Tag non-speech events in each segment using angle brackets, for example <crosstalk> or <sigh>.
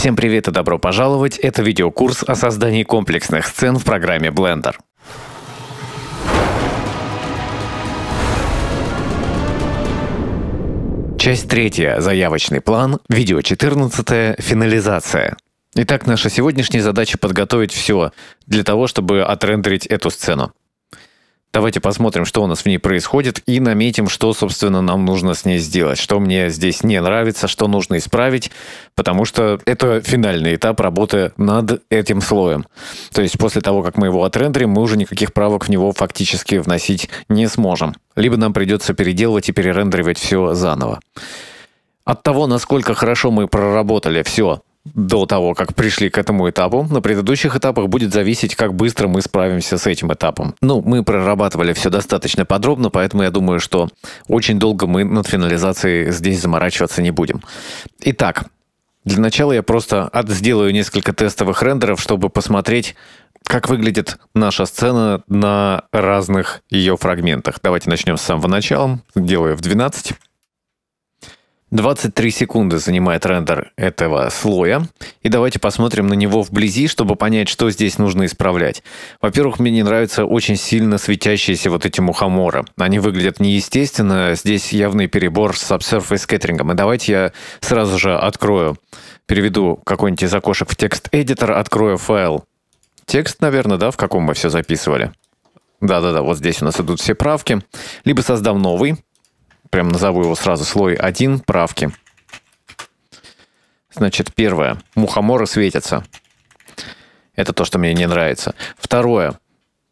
Всем привет и добро пожаловать! Это видеокурс о создании комплексных сцен в программе Blender. Часть третья. Заявочный план. Видео 14. Финализация. Итак, наша сегодняшняя задача подготовить все для того, чтобы отрендерить эту сцену. Давайте посмотрим, что у нас в ней происходит и наметим, что, собственно, нам нужно с ней сделать, что мне здесь не нравится, что нужно исправить, потому что это финальный этап работы над этим слоем. То есть после того, как мы его отрендерим, мы уже никаких правок в него фактически вносить не сможем. Либо нам придется переделывать и перерендеривать все заново. От того, насколько хорошо мы проработали все до того, как пришли к этому этапу, на предыдущих этапах будет зависеть, как быстро мы справимся с этим этапом. Ну, мы прорабатывали все достаточно подробно, поэтому я думаю, что очень долго мы над финализацией здесь заморачиваться не будем. Итак, для начала я просто от сделаю несколько тестовых рендеров, чтобы посмотреть, как выглядит наша сцена на разных ее фрагментах. Давайте начнем с самого начала. Делаю в 12. 23 секунды занимает рендер этого слоя. И давайте посмотрим на него вблизи, чтобы понять, что здесь нужно исправлять. Во-первых, мне не нравятся очень сильно светящиеся вот эти мухоморы. Они выглядят неестественно. Здесь явный перебор с subsurface кетрингом. И давайте я сразу же открою, переведу какой-нибудь из окошек в текст-эдитор, открою файл. Текст, наверное, да, в каком мы все записывали. Да-да-да, вот здесь у нас идут все правки. Либо создам новый прям назову его сразу, слой 1, правки. Значит, первое. Мухоморы светятся. Это то, что мне не нравится. Второе.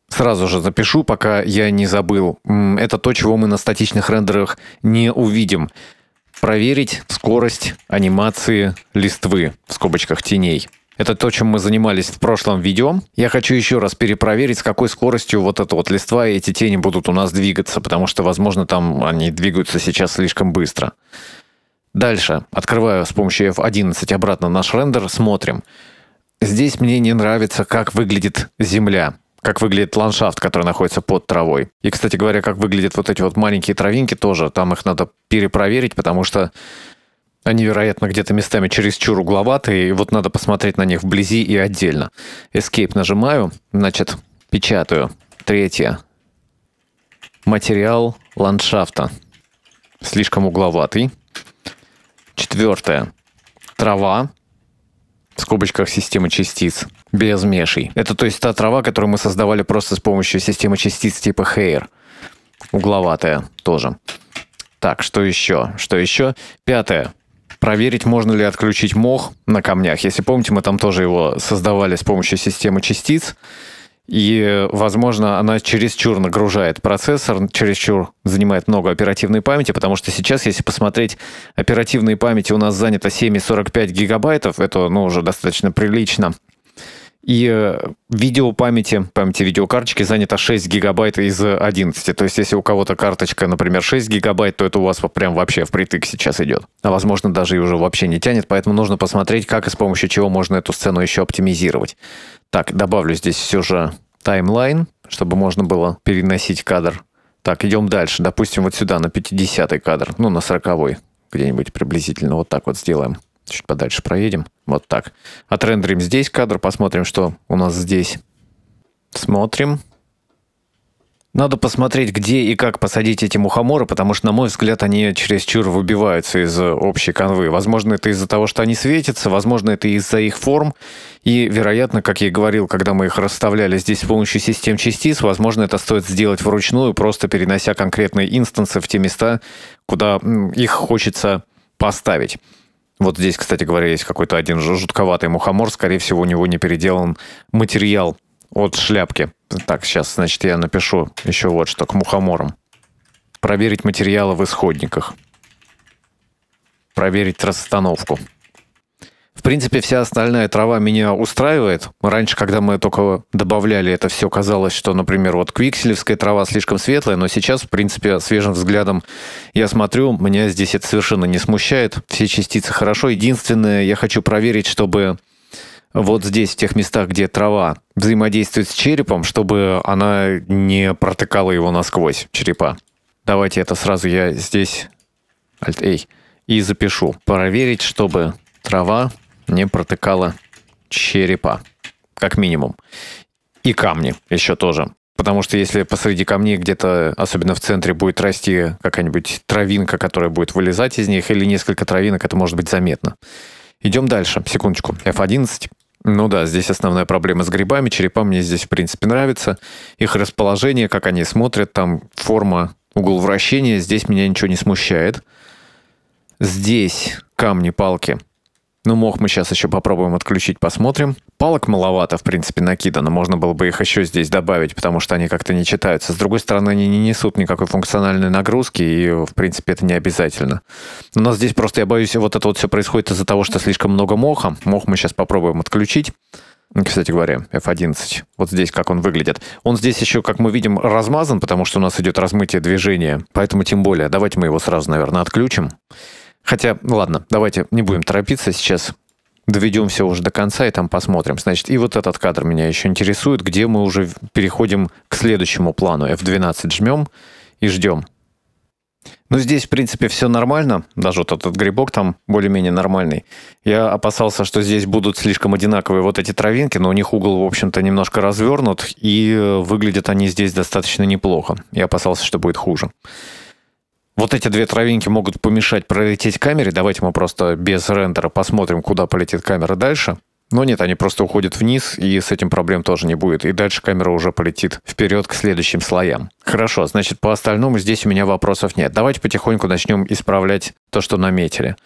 Сразу же запишу, пока я не забыл. Это то, чего мы на статичных рендерах не увидим. Проверить скорость анимации листвы в скобочках теней. Это то, чем мы занимались в прошлом видео. Я хочу еще раз перепроверить, с какой скоростью вот эта вот листва и эти тени будут у нас двигаться, потому что, возможно, там они двигаются сейчас слишком быстро. Дальше, Открываю с помощью F11 обратно наш рендер, смотрим. Здесь мне не нравится, как выглядит земля как выглядит ландшафт, который находится под травой. И, кстати говоря, как выглядят вот эти вот маленькие травинки тоже. Там их надо перепроверить, потому что они, вероятно, где-то местами чересчур угловатые, и вот надо посмотреть на них вблизи и отдельно. Escape нажимаю, значит, печатаю. Третье. Материал ландшафта. Слишком угловатый. Четвертое. Трава. В скобочках системы частиц. Без мешей. Это то есть та трава, которую мы создавали просто с помощью системы частиц типа Хейр. Угловатая тоже. Так, что еще? Что еще? Пятое проверить, можно ли отключить мох на камнях. Если помните, мы там тоже его создавали с помощью системы частиц. И, возможно, она чересчур нагружает процессор, чересчур занимает много оперативной памяти, потому что сейчас, если посмотреть, оперативной памяти у нас занято 7,45 гигабайтов, это ну, уже достаточно прилично и э, видео памяти, памяти видеокарточки занято 6 гигабайт из 11. То есть, если у кого-то карточка, например, 6 гигабайт, то это у вас прям вообще впритык сейчас идет. А возможно, даже и уже вообще не тянет, поэтому нужно посмотреть, как и с помощью чего можно эту сцену еще оптимизировать. Так, добавлю здесь все же таймлайн, чтобы можно было переносить кадр. Так, идем дальше. Допустим, вот сюда, на 50 кадр, ну, на 40 где-нибудь приблизительно вот так вот сделаем. Чуть подальше проедем. Вот так. Отрендерим здесь кадр, посмотрим, что у нас здесь. Смотрим. Надо посмотреть, где и как посадить эти мухоморы, потому что, на мой взгляд, они чересчур выбиваются из общей канвы. Возможно, это из-за того, что они светятся, возможно, это из-за их форм. И, вероятно, как я и говорил, когда мы их расставляли здесь с помощью систем частиц, возможно, это стоит сделать вручную, просто перенося конкретные инстансы в те места, куда их хочется поставить. Вот здесь, кстати говоря, есть какой-то один жутковатый мухомор. Скорее всего, у него не переделан материал от шляпки. Так, сейчас, значит, я напишу еще вот что к мухоморам. Проверить материалы в исходниках. Проверить расстановку. В принципе, вся остальная трава меня устраивает. Раньше, когда мы только добавляли это все, казалось, что, например, вот квикселевская трава слишком светлая, но сейчас, в принципе, свежим взглядом я смотрю, меня здесь это совершенно не смущает. Все частицы хорошо. Единственное, я хочу проверить, чтобы вот здесь, в тех местах, где трава взаимодействует с черепом, чтобы она не протыкала его насквозь, черепа. Давайте это сразу я здесь, Alt-A, и запишу. Проверить, чтобы трава не протыкала черепа, как минимум. И камни еще тоже. Потому что если посреди камней где-то, особенно в центре, будет расти какая-нибудь травинка, которая будет вылезать из них, или несколько травинок, это может быть заметно. Идем дальше. Секундочку. F11. Ну да, здесь основная проблема с грибами. Черепа мне здесь, в принципе, нравится. Их расположение, как они смотрят, там форма, угол вращения. Здесь меня ничего не смущает. Здесь камни, палки ну, мох мы сейчас еще попробуем отключить, посмотрим. Палок маловато, в принципе, накидано. Можно было бы их еще здесь добавить, потому что они как-то не читаются. С другой стороны, они не несут никакой функциональной нагрузки, и, в принципе, это не обязательно. У нас здесь просто, я боюсь, вот это вот все происходит из-за того, что слишком много моха. Мох мы сейчас попробуем отключить. Ну, кстати говоря, F11. Вот здесь как он выглядит. Он здесь еще, как мы видим, размазан, потому что у нас идет размытие движения. Поэтому тем более. Давайте мы его сразу, наверное, отключим. Хотя, ладно, давайте не будем торопиться сейчас. Доведем все уже до конца и там посмотрим. Значит, и вот этот кадр меня еще интересует, где мы уже переходим к следующему плану. F12 жмем и ждем. Ну, здесь, в принципе, все нормально. Даже вот этот грибок там более-менее нормальный. Я опасался, что здесь будут слишком одинаковые вот эти травинки, но у них угол, в общем-то, немножко развернут, и э, выглядят они здесь достаточно неплохо. Я опасался, что будет хуже вот эти две травинки могут помешать пролететь камере. Давайте мы просто без рендера посмотрим, куда полетит камера дальше. Но нет, они просто уходят вниз, и с этим проблем тоже не будет. И дальше камера уже полетит вперед к следующим слоям. Хорошо, значит, по остальному здесь у меня вопросов нет. Давайте потихоньку начнем исправлять то, что наметили.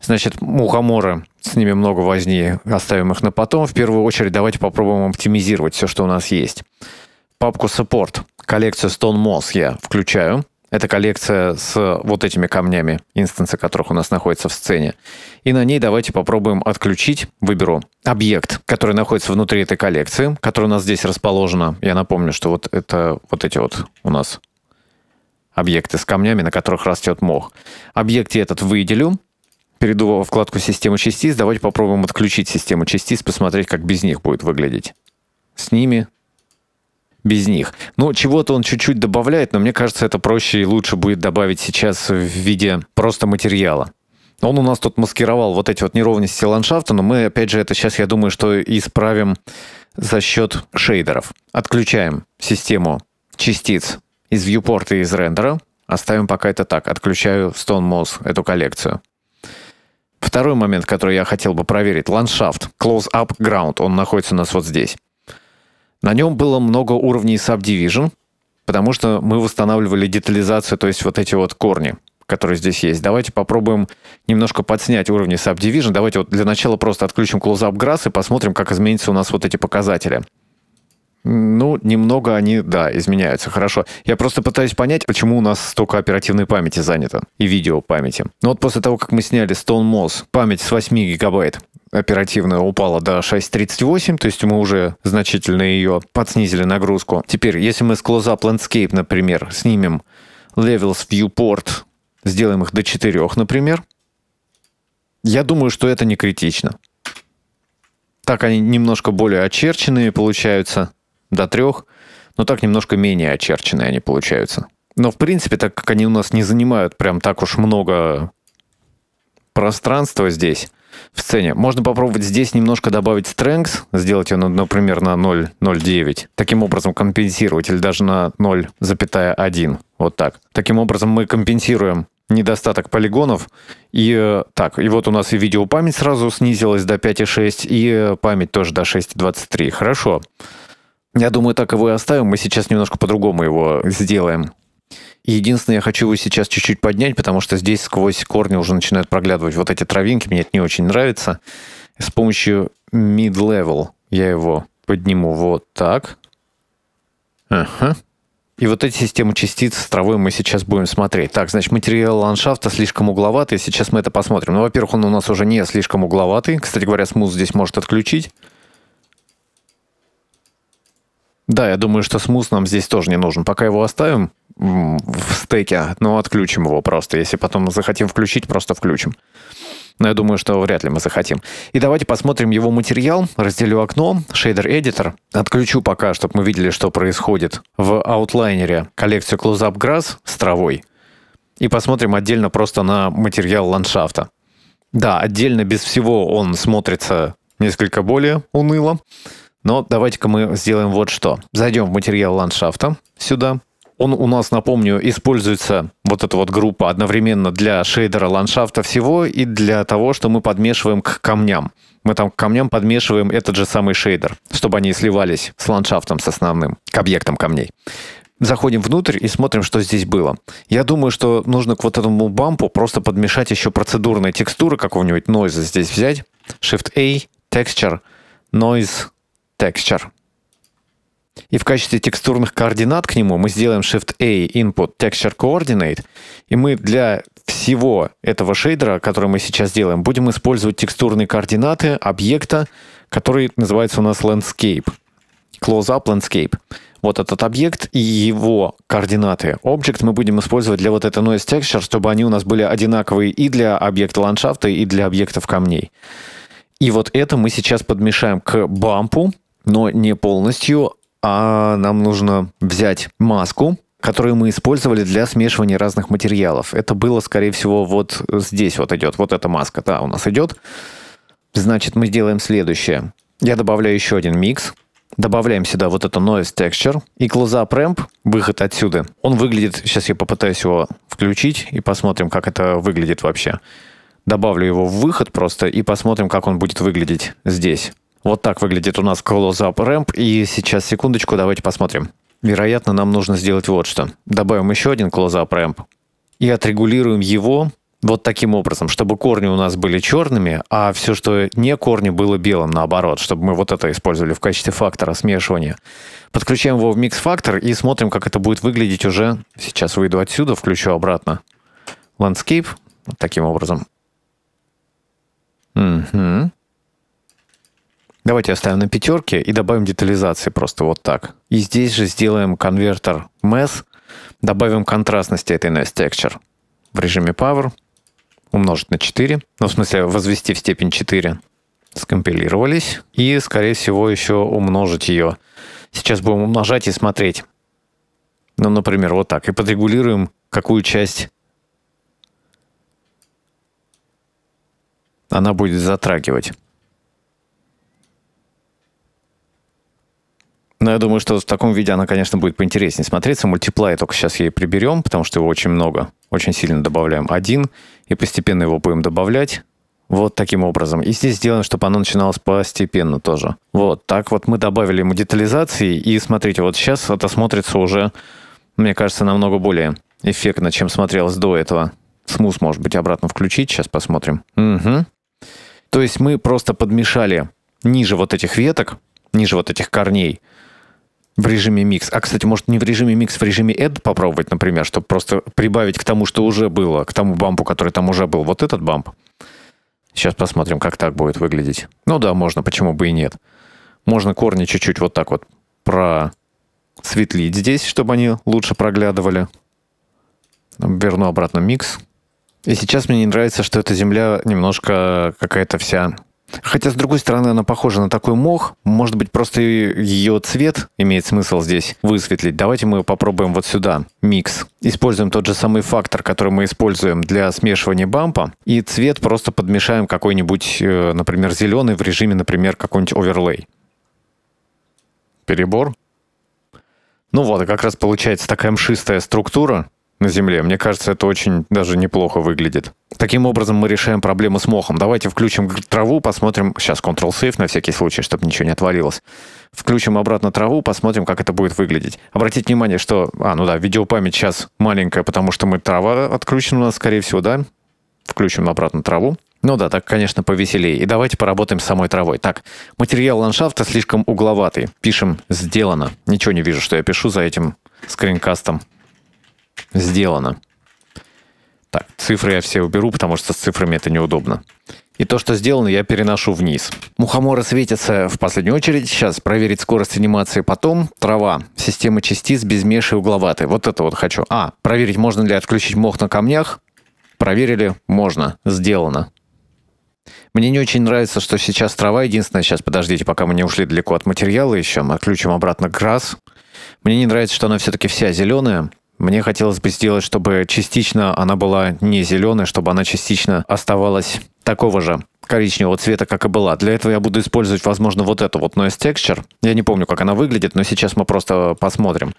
Значит, мухоморы, с ними много возни, оставим их на потом. В первую очередь давайте попробуем оптимизировать все, что у нас есть. Папку support, коллекцию Stone Moss я включаю. Это коллекция с вот этими камнями, инстансы которых у нас находятся в сцене. И на ней давайте попробуем отключить, выберу объект, который находится внутри этой коллекции, который у нас здесь расположена. Я напомню, что вот это вот эти вот у нас объекты с камнями, на которых растет мох. Объекте этот выделю, перейду во вкладку «Система частиц». Давайте попробуем отключить систему частиц, посмотреть, как без них будет выглядеть. С ними без них. Ну, чего-то он чуть-чуть добавляет, но мне кажется, это проще и лучше будет добавить сейчас в виде просто материала. Он у нас тут маскировал вот эти вот неровности ландшафта, но мы, опять же, это сейчас, я думаю, что исправим за счет шейдеров. Отключаем систему частиц из viewport и из рендера. Оставим пока это так. Отключаю Stone Moss, эту коллекцию. Второй момент, который я хотел бы проверить. Ландшафт. Close up ground. Он находится у нас вот здесь. На нем было много уровней Subdivision, потому что мы восстанавливали детализацию, то есть вот эти вот корни, которые здесь есть. Давайте попробуем немножко подснять уровни Subdivision. Давайте вот для начала просто отключим Close Up Grass и посмотрим, как изменятся у нас вот эти показатели. Ну, немного они, да, изменяются, хорошо. Я просто пытаюсь понять, почему у нас столько оперативной памяти занято и видео памяти. Ну вот после того, как мы сняли Stone Moss, память с 8 гигабайт, Оперативная упала до 6.38, то есть мы уже значительно ее подснизили нагрузку. Теперь, если мы с Close Up Landscape, например, снимем Levels Viewport, сделаем их до 4, например, я думаю, что это не критично. Так они немножко более очерченные получаются, до 3, но так немножко менее очерченные они получаются. Но, в принципе, так как они у нас не занимают прям так уж много пространства здесь, в сцене. Можно попробовать здесь немножко добавить strength, сделать ее, ну, например, на 0,09. Таким образом компенсировать или даже на 0,1. Вот так. Таким образом мы компенсируем недостаток полигонов. И э, так, и вот у нас и видеопамять сразу снизилась до 5,6, и э, память тоже до 6,23. Хорошо. Я думаю, так его и оставим. Мы сейчас немножко по-другому его сделаем. Единственное, я хочу его сейчас чуть-чуть поднять, потому что здесь сквозь корни уже начинают проглядывать вот эти травинки, мне это не очень нравится. С помощью mid-level я его подниму вот так. Ага. И вот эти системы частиц с травой мы сейчас будем смотреть. Так, значит, материал ландшафта слишком угловатый. Сейчас мы это посмотрим. Ну, во-первых, он у нас уже не слишком угловатый. Кстати говоря, смуз здесь может отключить. Да, я думаю, что смус нам здесь тоже не нужен. Пока его оставим в стеке, но отключим его просто. Если потом захотим включить, просто включим. Но я думаю, что вряд ли мы захотим. И давайте посмотрим его материал. Разделю окно, шейдер Editor. Отключу пока, чтобы мы видели, что происходит в аутлайнере коллекцию Close Up Grass с травой. И посмотрим отдельно просто на материал ландшафта. Да, отдельно без всего он смотрится несколько более уныло. Но давайте-ка мы сделаем вот что. Зайдем в материал ландшафта сюда. Он у нас, напомню, используется вот эта вот группа одновременно для шейдера ландшафта всего и для того, что мы подмешиваем к камням. Мы там к камням подмешиваем этот же самый шейдер, чтобы они сливались с ландшафтом, с основным, к объектам камней. Заходим внутрь и смотрим, что здесь было. Я думаю, что нужно к вот этому бампу просто подмешать еще процедурные текстуры какого-нибудь нойза здесь взять. Shift-A, Texture, Noise, texture. И в качестве текстурных координат к нему мы сделаем Shift-A Input Texture Coordinate, и мы для всего этого шейдера, который мы сейчас делаем, будем использовать текстурные координаты объекта, который называется у нас Landscape. Close-up Landscape. Вот этот объект и его координаты. Object мы будем использовать для вот этой Noise Texture, чтобы они у нас были одинаковые и для объекта ландшафта, и для объектов камней. И вот это мы сейчас подмешаем к бампу, но не полностью, а нам нужно взять маску, которую мы использовали для смешивания разных материалов. Это было, скорее всего, вот здесь вот идет, вот эта маска, да, у нас идет. Значит, мы сделаем следующее. Я добавляю еще один микс. Добавляем сюда вот это Noise Texture и Close Up Ramp, выход отсюда. Он выглядит, сейчас я попытаюсь его включить и посмотрим, как это выглядит вообще. Добавлю его в выход просто и посмотрим, как он будет выглядеть здесь. Вот так выглядит у нас close-up ramp. И сейчас, секундочку, давайте посмотрим. Вероятно, нам нужно сделать вот что. Добавим еще один close-up ramp и отрегулируем его вот таким образом, чтобы корни у нас были черными, а все, что не корни, было белым, наоборот, чтобы мы вот это использовали в качестве фактора смешивания. Подключаем его в микс-фактор и смотрим, как это будет выглядеть уже. Сейчас выйду отсюда, включу обратно landscape, вот таким образом. Угу. Давайте оставим на пятерке и добавим детализации просто вот так. И здесь же сделаем конвертер Mesh, добавим контрастности этой Nest Texture в режиме Power, умножить на 4, ну, в смысле, возвести в степень 4, скомпилировались, и, скорее всего, еще умножить ее. Сейчас будем умножать и смотреть. Ну, например, вот так. И подрегулируем, какую часть она будет затрагивать. Ну, я думаю, что в таком виде она, конечно, будет поинтереснее смотреться. Мультиплай только сейчас ей приберем, потому что его очень много. Очень сильно добавляем один, и постепенно его будем добавлять. Вот таким образом. И здесь сделано, чтобы оно начиналось постепенно тоже. Вот, так вот мы добавили ему детализации, и смотрите, вот сейчас это смотрится уже, мне кажется, намного более эффектно, чем смотрелось до этого. Смус, может быть, обратно включить, сейчас посмотрим. Угу. То есть мы просто подмешали ниже вот этих веток, ниже вот этих корней – в режиме микс. А, кстати, может, не в режиме микс, в режиме эд попробовать, например, чтобы просто прибавить к тому, что уже было, к тому бампу, который там уже был. Вот этот бамп. Сейчас посмотрим, как так будет выглядеть. Ну да, можно, почему бы и нет. Можно корни чуть-чуть вот так вот просветлить здесь, чтобы они лучше проглядывали. Верну обратно микс. И сейчас мне не нравится, что эта земля немножко какая-то вся Хотя, с другой стороны, она похожа на такой мох. Может быть, просто ее цвет имеет смысл здесь высветлить. Давайте мы попробуем вот сюда, микс. Используем тот же самый фактор, который мы используем для смешивания бампа. И цвет просто подмешаем какой-нибудь, э, например, зеленый в режиме, например, какой-нибудь оверлей. Перебор. Ну вот, как раз получается такая мшистая структура на земле. Мне кажется, это очень даже неплохо выглядит. Таким образом мы решаем проблему с мохом. Давайте включим траву, посмотрим... Сейчас Ctrl-Save на всякий случай, чтобы ничего не отвалилось. Включим обратно траву, посмотрим, как это будет выглядеть. Обратите внимание, что... А, ну да, видеопамять сейчас маленькая, потому что мы трава отключена у нас, скорее всего, да? Включим обратно траву. Ну да, так, конечно, повеселее. И давайте поработаем с самой травой. Так, материал ландшафта слишком угловатый. Пишем «сделано». Ничего не вижу, что я пишу за этим скринкастом сделано. Так, цифры я все уберу, потому что с цифрами это неудобно. И то, что сделано, я переношу вниз. Мухоморы светятся в последнюю очередь. Сейчас проверить скорость анимации потом. Трава. Система частиц без меши угловатой. Вот это вот хочу. А, проверить, можно ли отключить мох на камнях. Проверили, можно. Сделано. Мне не очень нравится, что сейчас трава. Единственное, сейчас подождите, пока мы не ушли далеко от материала еще. Мы отключим обратно грас. Мне не нравится, что она все-таки вся зеленая. Мне хотелось бы сделать, чтобы частично она была не зеленая, чтобы она частично оставалась такого же коричневого цвета, как и была. Для этого я буду использовать, возможно, вот эту вот Noise Texture. Я не помню, как она выглядит, но сейчас мы просто посмотрим.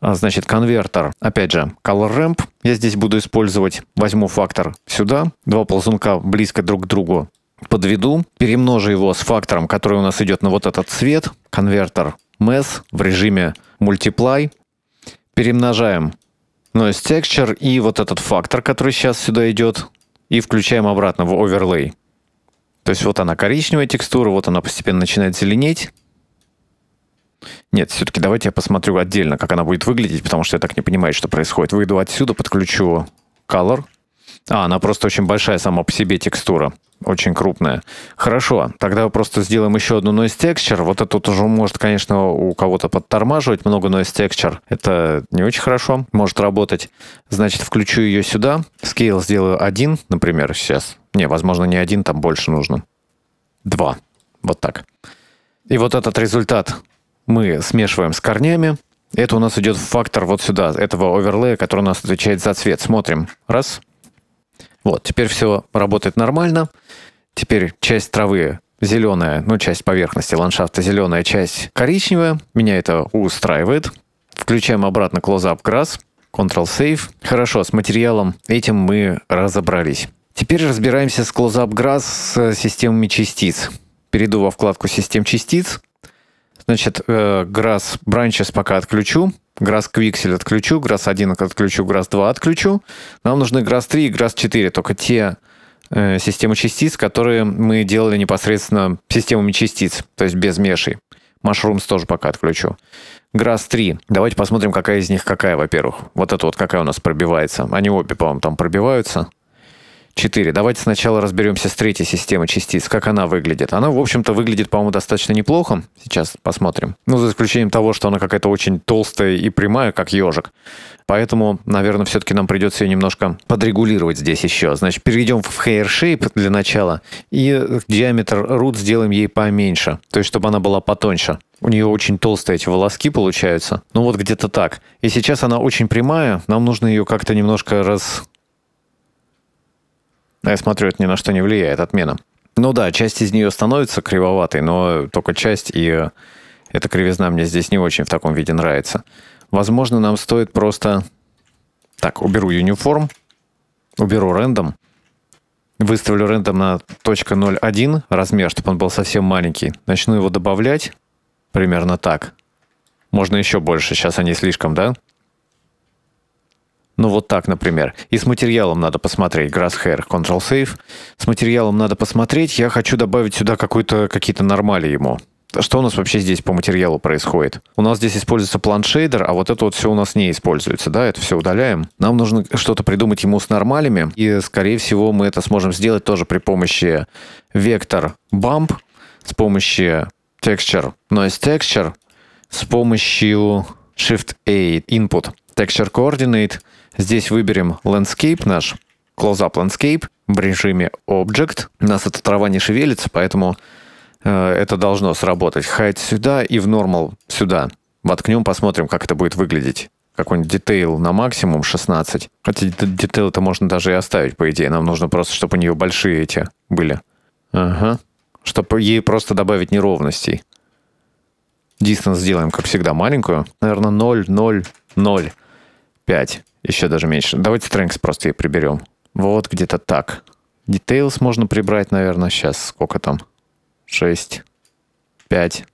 А, значит, конвертер, опять же, Color Ramp. Я здесь буду использовать, возьму фактор сюда, два ползунка близко друг к другу подведу, перемножу его с фактором, который у нас идет на вот этот цвет, конвертер Mess в режиме Multiply, перемножаем noise texture и вот этот фактор, который сейчас сюда идет, и включаем обратно в overlay. То есть вот она коричневая текстура, вот она постепенно начинает зеленеть. Нет, все-таки давайте я посмотрю отдельно, как она будет выглядеть, потому что я так не понимаю, что происходит. Выйду отсюда, подключу color. А, она просто очень большая сама по себе текстура очень крупная. Хорошо, тогда просто сделаем еще одну noise texture. Вот это тоже может, конечно, у кого-то подтормаживать много noise texture. Это не очень хорошо, может работать. Значит, включу ее сюда. Scale сделаю один, например, сейчас. Не, возможно, не один, там больше нужно. Два. Вот так. И вот этот результат мы смешиваем с корнями. Это у нас идет фактор вот сюда, этого оверлея, который у нас отвечает за цвет. Смотрим. Раз, вот, теперь все работает нормально. Теперь часть травы зеленая, ну, часть поверхности ландшафта зеленая, часть коричневая. Меня это устраивает. Включаем обратно Close Up Grass, Ctrl-Save. Хорошо, с материалом этим мы разобрались. Теперь разбираемся с Close Up Grass с системами частиц. Перейду во вкладку «Систем частиц». Значит, э, Grass Branches пока отключу. Грасс Квиксель отключу, Грасс 1 отключу, Грасс 2 отключу. Нам нужны Грасс 3 и Грасс 4, только те э, системы частиц, которые мы делали непосредственно системами частиц, то есть без мешей. Машрумс тоже пока отключу. Грасс 3. Давайте посмотрим, какая из них какая, во-первых. Вот это вот какая у нас пробивается. Они обе, по-моему, там пробиваются. 4. Давайте сначала разберемся с третьей системой частиц, как она выглядит. Она, в общем-то, выглядит, по-моему, достаточно неплохо. Сейчас посмотрим. Ну, за исключением того, что она какая-то очень толстая и прямая, как ежик. Поэтому, наверное, все-таки нам придется ее немножко подрегулировать здесь еще. Значит, перейдем в hair shape для начала и диаметр root сделаем ей поменьше, то есть чтобы она была потоньше. У нее очень толстые эти волоски получаются. Ну вот где-то так. И сейчас она очень прямая, нам нужно ее как-то немножко раз а я смотрю, это ни на что не влияет, отмена. Ну да, часть из нее становится кривоватой, но только часть, и э, эта кривизна мне здесь не очень в таком виде нравится. Возможно, нам стоит просто... Так, уберу uniform, уберу рендом, выставлю рендом на .01 размер, чтобы он был совсем маленький. Начну его добавлять примерно так. Можно еще больше, сейчас они слишком, да? Ну вот так, например. И с материалом надо посмотреть. Grasshair, Control save С материалом надо посмотреть. Я хочу добавить сюда какие-то нормали ему. Что у нас вообще здесь по материалу происходит? У нас здесь используется планшейдер, а вот это вот все у нас не используется, да, это все удаляем. Нам нужно что-то придумать ему с нормалями, и, скорее всего, мы это сможем сделать тоже при помощи вектор bump, с помощью texture noise texture, с помощью shift a input, texture coordinate, Здесь выберем Landscape наш, Close Up Landscape в режиме Object. У нас эта трава не шевелится, поэтому э, это должно сработать. Hide сюда и в Normal сюда. Воткнем, посмотрим, как это будет выглядеть. Какой-нибудь detail на максимум 16. Хотя detail это можно даже и оставить, по идее. Нам нужно просто, чтобы у нее большие эти были. Ага. Чтобы ей просто добавить неровностей. Distance сделаем, как всегда, маленькую. Наверное, 0, 0, 0, 5. Еще даже меньше. Давайте strengths просто и приберем. Вот где-то так. Details можно прибрать, наверное, сейчас. Сколько там? 6, 5.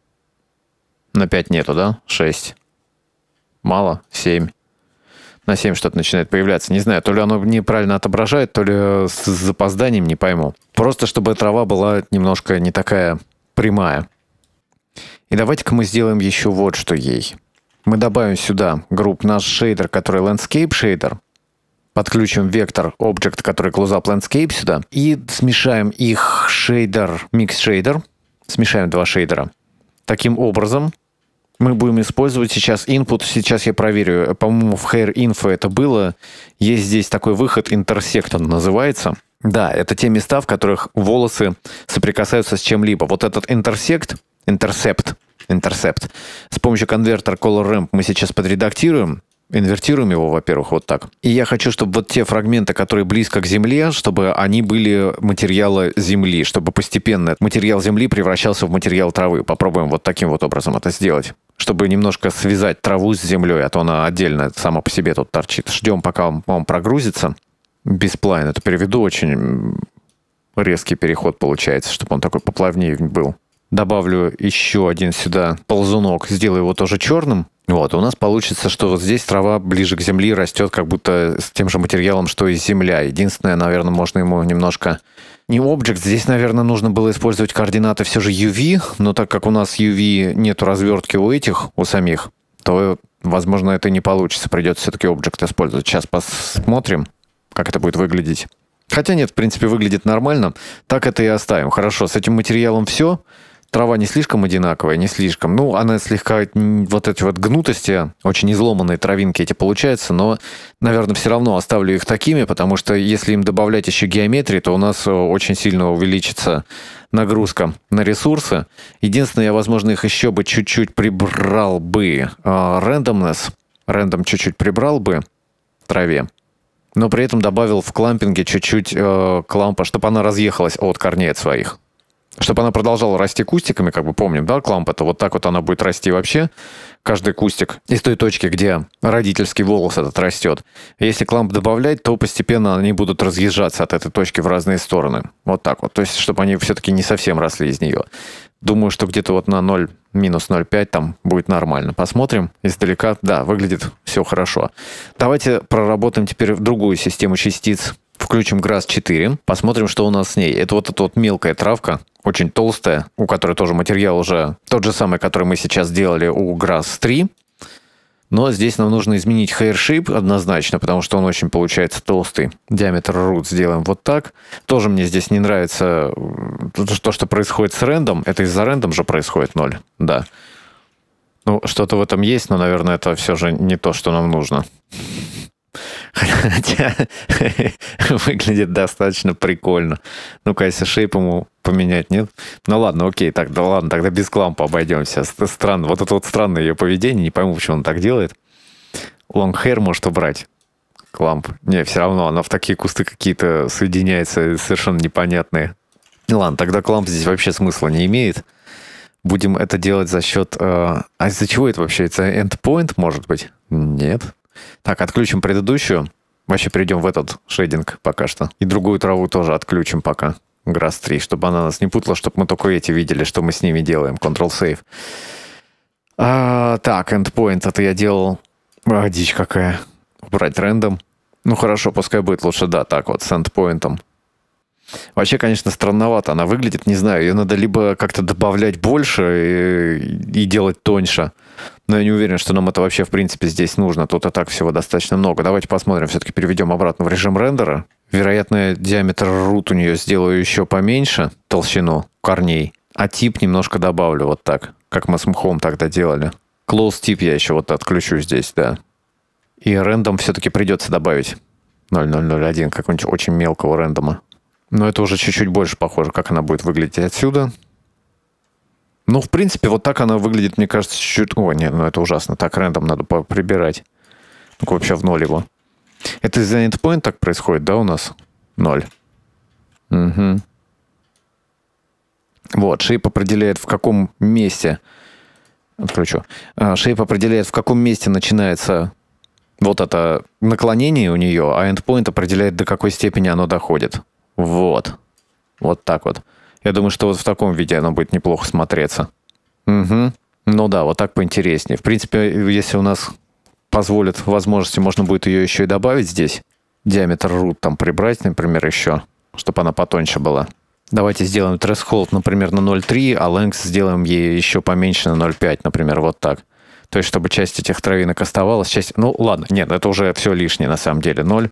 На 5 нету, да? 6. Мало? 7. На 7 что-то начинает появляться. Не знаю, то ли оно неправильно отображает, то ли э, с запозданием, не пойму. Просто чтобы трава была немножко не такая прямая. И давайте-ка мы сделаем еще вот что ей. Мы добавим сюда групп наш шейдер, который landscape шейдер. Подключим вектор object, который close-up landscape сюда. И смешаем их шейдер, mix шейдер. Смешаем два шейдера. Таким образом, мы будем использовать сейчас input. Сейчас я проверю. По-моему, в hair info это было. Есть здесь такой выход, intersect он называется. Да, это те места, в которых волосы соприкасаются с чем-либо. Вот этот intersect, intercept, Intercept. С помощью конвертера Color Ramp мы сейчас подредактируем, инвертируем его, во-первых, вот так. И я хочу, чтобы вот те фрагменты, которые близко к Земле, чтобы они были материала Земли, чтобы постепенно материал Земли превращался в материал травы. Попробуем вот таким вот образом это сделать чтобы немножко связать траву с землей, а то она отдельно сама по себе тут торчит. Ждем, пока он, он прогрузится. Бесплайн это переведу, очень резкий переход получается, чтобы он такой поплавнее был добавлю еще один сюда ползунок, сделаю его тоже черным. Вот, у нас получится, что вот здесь трава ближе к земле растет, как будто с тем же материалом, что и земля. Единственное, наверное, можно ему немножко... Не объект. здесь, наверное, нужно было использовать координаты все же UV, но так как у нас UV нету развертки у этих, у самих, то, возможно, это не получится. Придется все-таки объект использовать. Сейчас посмотрим, как это будет выглядеть. Хотя нет, в принципе, выглядит нормально. Так это и оставим. Хорошо, с этим материалом все трава не слишком одинаковая, не слишком. Ну, она слегка вот эти вот гнутости, очень изломанные травинки эти получаются, но, наверное, все равно оставлю их такими, потому что если им добавлять еще геометрии, то у нас э, очень сильно увеличится нагрузка на ресурсы. Единственное, я, возможно, их еще бы чуть-чуть прибрал бы. Э, рандомнес, рандом чуть-чуть прибрал бы траве но при этом добавил в клампинге чуть-чуть э, клампа, чтобы она разъехалась от корней от своих чтобы она продолжала расти кустиками, как бы помним, да, кламп это вот так вот она будет расти вообще, каждый кустик из той точки, где родительский волос этот растет. Если кламп добавлять, то постепенно они будут разъезжаться от этой точки в разные стороны. Вот так вот. То есть, чтобы они все-таки не совсем росли из нее. Думаю, что где-то вот на 0, минус 0,5 там будет нормально. Посмотрим издалека. Да, выглядит все хорошо. Давайте проработаем теперь другую систему частиц Включим ГРАС-4, посмотрим, что у нас с ней. Это вот эта вот мелкая травка, очень толстая, у которой тоже материал уже тот же самый, который мы сейчас делали у ГРАС-3. Но здесь нам нужно изменить hair shape однозначно, потому что он очень получается толстый. Диаметр root сделаем вот так. Тоже мне здесь не нравится то, что происходит с рендом. Это из-за рендом же происходит 0, да. Ну, что-то в этом есть, но, наверное, это все же не то, что нам нужно. Хотя <laughs> выглядит достаточно прикольно. Ну-ка, если шейп ему поменять, нет? Ну ладно, окей, так, да ладно, тогда без клампа обойдемся. Странно, вот это вот странное ее поведение, не пойму, почему он так делает. Лонгхэр может убрать кламп. Не, все равно она в такие кусты какие-то соединяется, совершенно непонятные. Ну ладно, тогда кламп здесь вообще смысла не имеет. Будем это делать за счет... Э, а из-за чего это вообще? Это endpoint, может быть? Нет. Так, отключим предыдущую. Вообще перейдем в этот шейдинг пока что. И другую траву тоже отключим пока. Grass 3, чтобы она нас не путала, чтобы мы только эти видели, что мы с ними делаем. Control save А, так, endpoint это я делал... А, дичь какая. Убрать рендом. Ну хорошо, пускай будет лучше, да, так вот, с эндпоинтом. Вообще, конечно, странновато она выглядит, не знаю, ее надо либо как-то добавлять больше и, э, и делать тоньше, но я не уверен, что нам это вообще, в принципе, здесь нужно. Тут и так всего достаточно много. Давайте посмотрим. Все-таки переведем обратно в режим рендера. Вероятно, диаметр рут у нее сделаю еще поменьше, толщину корней. А тип немножко добавлю вот так, как мы с мхом тогда делали. Close тип я еще вот отключу здесь, да. И рендом все-таки придется добавить. 0001, какого-нибудь очень мелкого рендома. Но это уже чуть-чуть больше похоже, как она будет выглядеть отсюда. Ну, в принципе, вот так она выглядит, мне кажется, чуть-чуть... О, нет, ну это ужасно, так рендом надо прибирать. ну вообще в ноль его. Это из-за endpoint так происходит, да, у нас? Ноль. Угу. Вот, Шейп определяет, в каком месте... Отключу. А, шейп определяет, в каком месте начинается вот это наклонение у нее, а endpoint определяет, до какой степени оно доходит. Вот. Вот так вот. Я думаю, что вот в таком виде оно будет неплохо смотреться. Угу. Ну да, вот так поинтереснее. В принципе, если у нас позволят возможности, можно будет ее еще и добавить здесь. Диаметр рут там прибрать, например, еще, чтобы она потоньше была. Давайте сделаем threshold, например, на 0.3, а length сделаем ей еще поменьше на 0.5, например, вот так. То есть, чтобы часть этих травинок оставалась, часть... Ну, ладно, нет, это уже все лишнее на самом деле. 0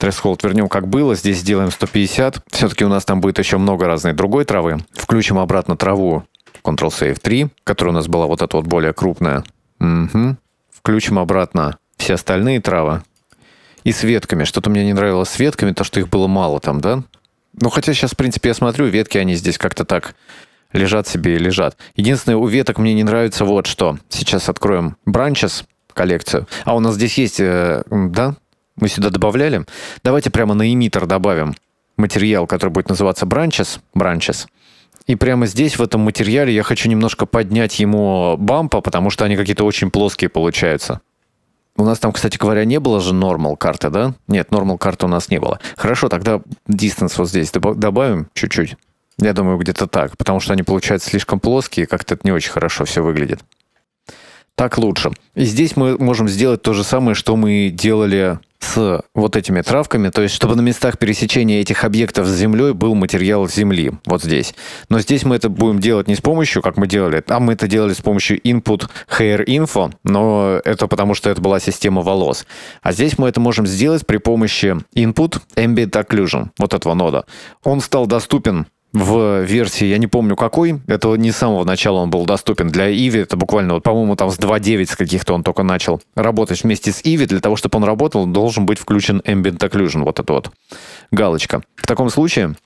Threshold вернем как было, здесь сделаем 150. Все-таки у нас там будет еще много разной другой травы. Включим обратно траву Ctrl-Save 3, которая у нас была вот эта вот более крупная. Угу. Включим обратно все остальные травы. И с ветками. Что-то мне не нравилось с ветками, то, что их было мало там, да? Ну, хотя сейчас, в принципе, я смотрю, ветки, они здесь как-то так лежат себе и лежат. Единственное, у веток мне не нравится вот что. Сейчас откроем branches, коллекцию. А у нас здесь есть, э, да, мы сюда добавляли. Давайте прямо на эмиттер добавим материал, который будет называться branches, branches. И прямо здесь, в этом материале, я хочу немножко поднять ему бампа, потому что они какие-то очень плоские получаются. У нас там, кстати говоря, не было же нормал карты, да? Нет, нормал карты у нас не было. Хорошо, тогда distance вот здесь добавим чуть-чуть. Я думаю, где-то так, потому что они получаются слишком плоские, как-то это не очень хорошо все выглядит так лучше. И здесь мы можем сделать то же самое, что мы делали с вот этими травками, то есть чтобы на местах пересечения этих объектов с землей был материал земли, вот здесь. Но здесь мы это будем делать не с помощью, как мы делали, а мы это делали с помощью input hair info, но это потому, что это была система волос. А здесь мы это можем сделать при помощи input ambient occlusion, вот этого нода. Он стал доступен в версии, я не помню какой, это не с самого начала он был доступен для Иви, это буквально, вот, по-моему, там с 2.9 с каких-то он только начал работать вместе с Иви, для того, чтобы он работал, должен быть включен Ambient Occlusion, вот эта вот галочка. В таком случае,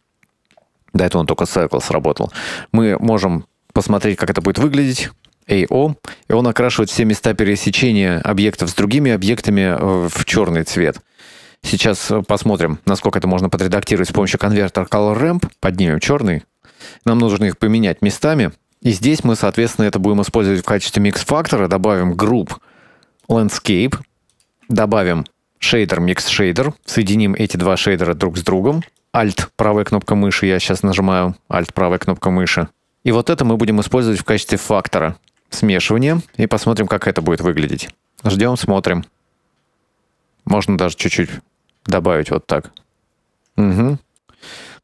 до этого он только Cycle сработал, мы можем посмотреть, как это будет выглядеть, AO, и он окрашивает все места пересечения объектов с другими объектами э, в черный цвет. Сейчас э, посмотрим, насколько это можно подредактировать с помощью конвертера Color Ramp. Поднимем черный. Нам нужно их поменять местами. И здесь мы, соответственно, это будем использовать в качестве микс-фактора. Добавим групп Landscape. Добавим шейдер Mix Shader. Соединим эти два шейдера друг с другом. Alt, правая кнопка мыши, я сейчас нажимаю. Alt, правая кнопка мыши. И вот это мы будем использовать в качестве фактора смешивания. И посмотрим, как это будет выглядеть. Ждем, смотрим. Можно даже чуть-чуть добавить вот так. Угу.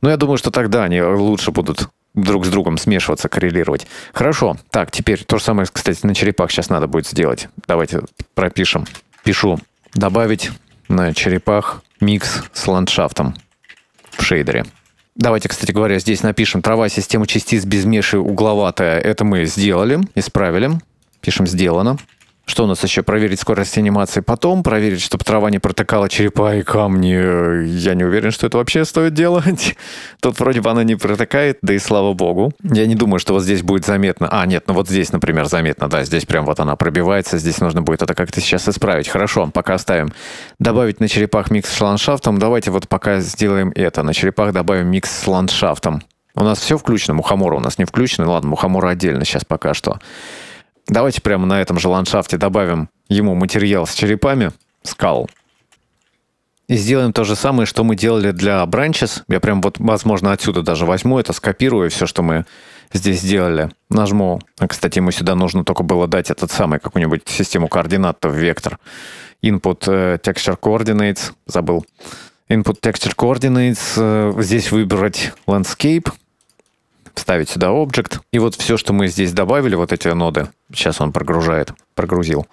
Ну, я думаю, что тогда они лучше будут друг с другом смешиваться, коррелировать. Хорошо. Так, теперь то же самое, кстати, на черепах сейчас надо будет сделать. Давайте пропишем. Пишу. Добавить на черепах микс с ландшафтом в шейдере. Давайте, кстати говоря, здесь напишем трава система частиц безмеши угловатая. Это мы сделали, исправили. Пишем сделано. Что у нас еще? Проверить скорость анимации потом, проверить, чтобы трава не протыкала черепа и камни. Я не уверен, что это вообще стоит делать. <laughs> Тут вроде бы она не протыкает, да и слава богу. Я не думаю, что вот здесь будет заметно. А, нет, ну вот здесь, например, заметно, да, здесь прям вот она пробивается, здесь нужно будет это как-то сейчас исправить. Хорошо, пока оставим. Добавить на черепах микс с ландшафтом. Давайте вот пока сделаем это. На черепах добавим микс с ландшафтом. У нас все включено, мухомора у нас не включены. Ладно, мухомора отдельно сейчас пока что. Давайте прямо на этом же ландшафте добавим ему материал с черепами, скал. И сделаем то же самое, что мы делали для branches. Я прям вот, возможно, отсюда даже возьму это, скопирую все, что мы здесь сделали. Нажму. А, кстати, ему сюда нужно только было дать этот самый, какую-нибудь систему координат в вектор. Input э, texture coordinates. Забыл. Input texture coordinates. Э, здесь выбрать landscape вставить сюда объект. И вот все, что мы здесь добавили, вот эти ноды, сейчас он прогружает, прогрузил,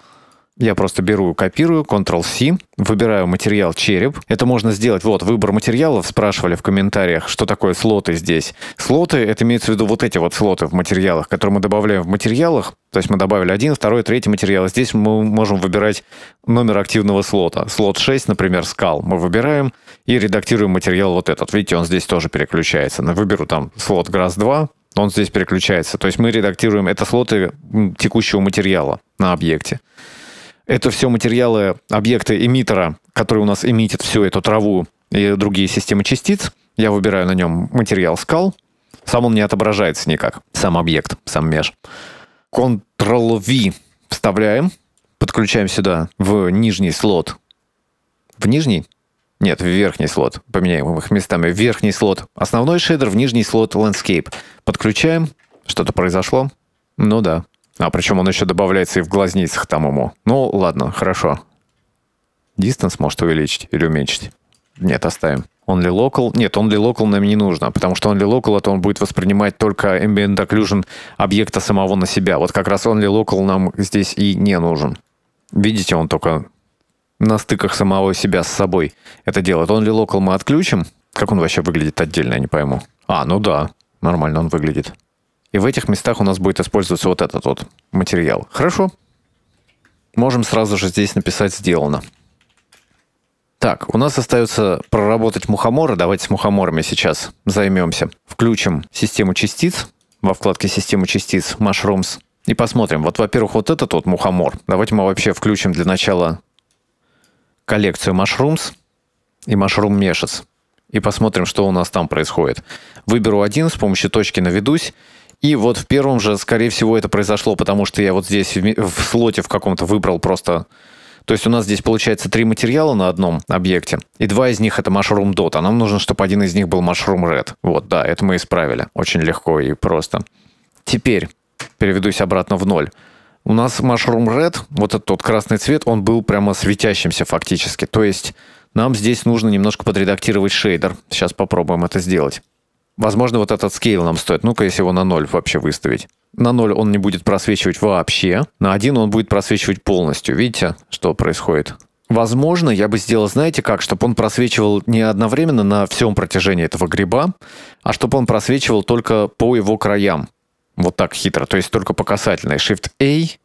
я просто беру, копирую, Ctrl-C, выбираю материал череп. Это можно сделать, вот, выбор материалов, спрашивали в комментариях, что такое слоты здесь. Слоты, это имеется в виду вот эти вот слоты в материалах, которые мы добавляем в материалах. То есть мы добавили один, второй, третий материал. Здесь мы можем выбирать номер активного слота. Слот 6, например, скал. Мы выбираем и редактируем материал вот этот. Видите, он здесь тоже переключается. Ну, выберу там слот газ 2, он здесь переключается. То есть мы редактируем это слоты текущего материала на объекте. Это все материалы объекты эмиттера, который у нас эмитит всю эту траву и другие системы частиц. Я выбираю на нем материал скал. Сам он не отображается никак. Сам объект, сам меж. Ctrl-V вставляем. Подключаем сюда в нижний слот. В нижний? Нет, в верхний слот. Поменяем их местами. В верхний слот основной шейдер, в нижний слот landscape. Подключаем. Что-то произошло? Ну да, а причем он еще добавляется и в глазницах там ему. Ну, ладно, хорошо. Дистанс может увеличить или уменьшить? Нет, оставим. Он ли локал? Нет, он ли локал нам не нужно, потому что он ли локал, это он будет воспринимать только ambient occlusion объекта самого на себя. Вот как раз он ли локал нам здесь и не нужен. Видите, он только на стыках самого себя с собой это делает. Он ли локал мы отключим? Как он вообще выглядит отдельно, я не пойму. А, ну да, нормально он выглядит. И в этих местах у нас будет использоваться вот этот вот материал. Хорошо. Можем сразу же здесь написать «Сделано». Так, у нас остается проработать мухоморы. Давайте с мухоморами сейчас займемся. Включим систему частиц во вкладке «Систему частиц» Mushrooms. И посмотрим. Вот, во-первых, вот этот вот мухомор. Давайте мы вообще включим для начала коллекцию Mushrooms и Mushroom Meshes. И посмотрим, что у нас там происходит. Выберу один, с помощью точки наведусь и вот в первом же, скорее всего, это произошло, потому что я вот здесь в слоте в каком-то выбрал просто то есть у нас здесь получается три материала на одном объекте, и два из них это Mushroom Dot, а нам нужно, чтобы один из них был Mushroom Red. Вот, да, это мы исправили. Очень легко и просто. Теперь переведусь обратно в ноль. У нас Mushroom Red, вот этот тот красный цвет, он был прямо светящимся фактически. То есть нам здесь нужно немножко подредактировать шейдер. Сейчас попробуем это сделать. Возможно, вот этот скейл нам стоит. Ну-ка, если его на ноль вообще выставить. На ноль он не будет просвечивать вообще. На один он будет просвечивать полностью. Видите, что происходит? Возможно, я бы сделал, знаете как, чтобы он просвечивал не одновременно на всем протяжении этого гриба, а чтобы он просвечивал только по его краям. Вот так хитро, то есть только по касательной. Shift-A,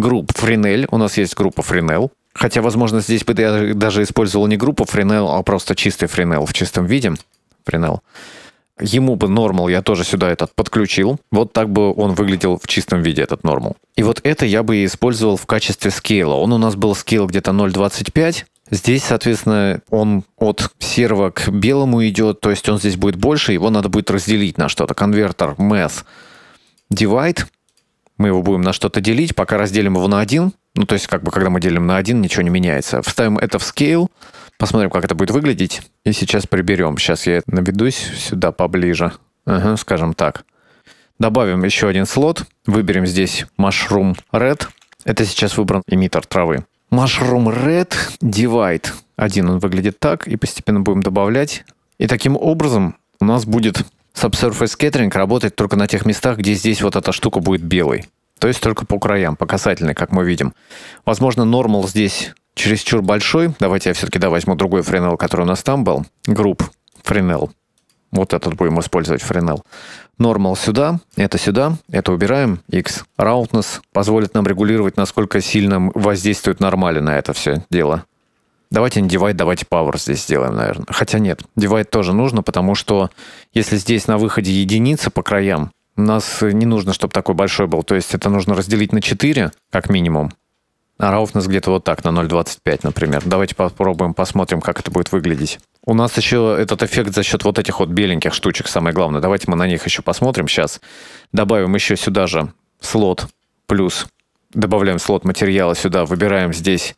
групп Френель, у нас есть группа Френель. Хотя, возможно, здесь бы я даже использовал не группу Френел, а просто чистый Френел в чистом виде. Френел. Ему бы нормал я тоже сюда этот подключил. Вот так бы он выглядел в чистом виде, этот нормал. И вот это я бы использовал в качестве скейла. Он у нас был скейл где-то 0.25, Здесь, соответственно, он от серого к белому идет, то есть он здесь будет больше, его надо будет разделить на что-то. Конвертер math divide мы его будем на что-то делить, пока разделим его на один. ну, то есть, как бы, когда мы делим на один, ничего не меняется. Вставим это в scale, посмотрим, как это будет выглядеть, и сейчас приберем. Сейчас я наведусь сюда поближе, ага, скажем так. Добавим еще один слот, выберем здесь mushroom red, это сейчас выбран эмиттер травы. Mushroom Red Divide. Один он выглядит так, и постепенно будем добавлять. И таким образом у нас будет Subsurface Scattering работает только на тех местах, где здесь вот эта штука будет белой. То есть только по краям, по касательной, как мы видим. Возможно, нормал здесь чересчур большой. Давайте я все-таки да, возьму другой френел, который у нас там был. Групп френел. Вот этот будем использовать френел. Нормал сюда, это сюда, это убираем. X roundness позволит нам регулировать, насколько сильно воздействует нормали на это все дело. Давайте не девайт, давайте Power здесь сделаем, наверное. Хотя нет, девайт тоже нужно, потому что если здесь на выходе единица по краям, у нас не нужно, чтобы такой большой был. То есть это нужно разделить на 4, как минимум. А рауф нас где-то вот так, на 0,25, например. Давайте попробуем, посмотрим, как это будет выглядеть. У нас еще этот эффект за счет вот этих вот беленьких штучек, самое главное. Давайте мы на них еще посмотрим сейчас. Добавим еще сюда же слот плюс. Добавляем слот материала сюда, выбираем здесь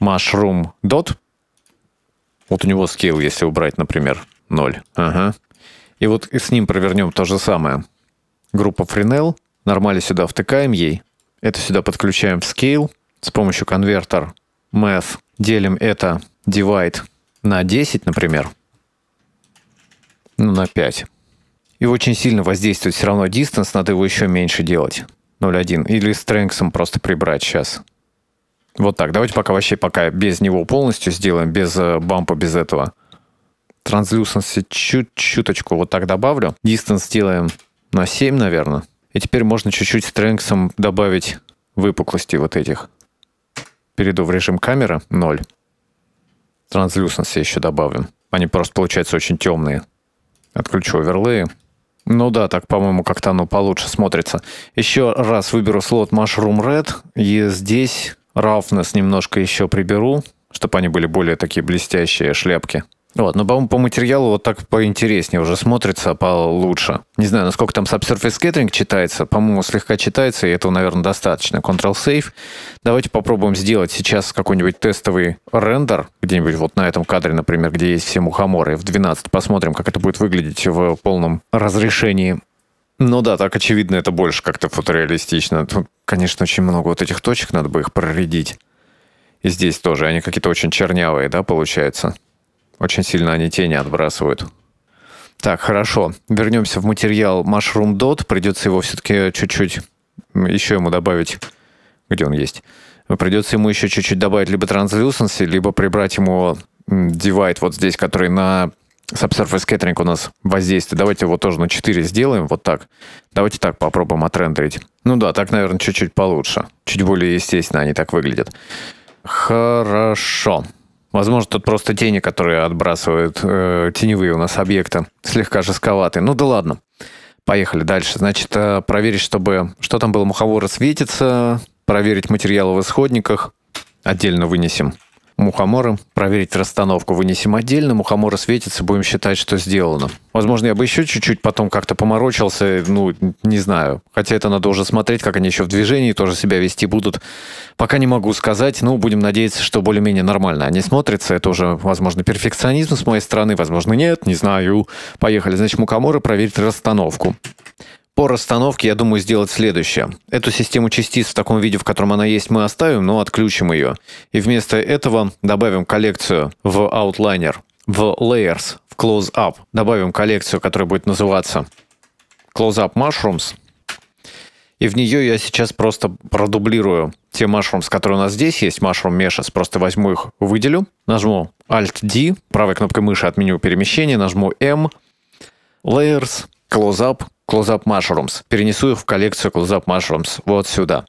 mushroom dot. Вот у него скейл, если убрать, например, 0. Ага. И вот с ним провернем то же самое. Группа Fresnel. Нормально сюда втыкаем ей. Это сюда подключаем в scale. С помощью конвертер math делим это divide на 10, например. Ну, на 5. И очень сильно воздействует все равно distance, надо его еще меньше делать. 0,1. Или с strength просто прибрать сейчас. Вот так. Давайте пока вообще пока без него полностью сделаем, без э, бампа, без этого. Translucency чуть-чуточку вот так добавлю. Дистанс сделаем на 7, наверное. И теперь можно чуть-чуть стрэнксом добавить выпуклости вот этих. Перейду в режим камеры 0. Translucency еще добавим. Они просто получаются очень темные. Отключу оверлеи. Ну да, так, по-моему, как-то оно получше смотрится. Еще раз выберу слот Mushroom Red. И здесь Рафнес немножко еще приберу, чтобы они были более такие блестящие шляпки. Вот, но по, моему по материалу вот так поинтереснее уже смотрится, а получше. Не знаю, насколько там Subsurface Scattering читается, по-моему, слегка читается, и этого, наверное, достаточно. Ctrl-Save. Давайте попробуем сделать сейчас какой-нибудь тестовый рендер, где-нибудь вот на этом кадре, например, где есть все мухоморы, в 12 посмотрим, как это будет выглядеть в полном разрешении. Ну да, так очевидно, это больше как-то фотореалистично. Тут, конечно, очень много вот этих точек, надо бы их проредить. И здесь тоже, они какие-то очень чернявые, да, получается. Очень сильно они тени отбрасывают. Так, хорошо. Вернемся в материал Mushroom Dot. Придется его все-таки чуть-чуть еще ему добавить, где он есть. Придется ему еще чуть-чуть добавить либо translucency, либо прибрать ему девайт вот здесь, который на Subsurface Scattering у нас воздействие. Давайте его тоже на 4 сделаем, вот так. Давайте так попробуем отрендерить. Ну да, так, наверное, чуть-чуть получше. Чуть более естественно они так выглядят. Хорошо. Возможно, тут просто тени, которые отбрасывают э, теневые у нас объекты, слегка жестковатые. Ну да ладно. Поехали дальше. Значит, э, проверить, чтобы что там было муховора светится, проверить материалы в исходниках. Отдельно вынесем мухоморы, проверить расстановку вынесем отдельно, мухоморы светятся, будем считать, что сделано. Возможно, я бы еще чуть-чуть потом как-то поморочился, ну, не знаю. Хотя это надо уже смотреть, как они еще в движении тоже себя вести будут. Пока не могу сказать, ну, будем надеяться, что более-менее нормально они смотрятся. Это уже, возможно, перфекционизм с моей стороны, возможно, нет, не знаю. Поехали, значит, мухоморы проверить расстановку по расстановке, я думаю, сделать следующее. Эту систему частиц в таком виде, в котором она есть, мы оставим, но отключим ее. И вместо этого добавим коллекцию в Outliner, в Layers, в Close Up. Добавим коллекцию, которая будет называться Close Up Mushrooms. И в нее я сейчас просто продублирую те mushrooms, которые у нас здесь есть, mushroom meshes, просто возьму их, выделю, нажму Alt-D, правой кнопкой мыши отменю перемещение, нажму M, Layers, Close Up, Close Up Mushrooms. Перенесу их в коллекцию Close Up Mushrooms вот сюда.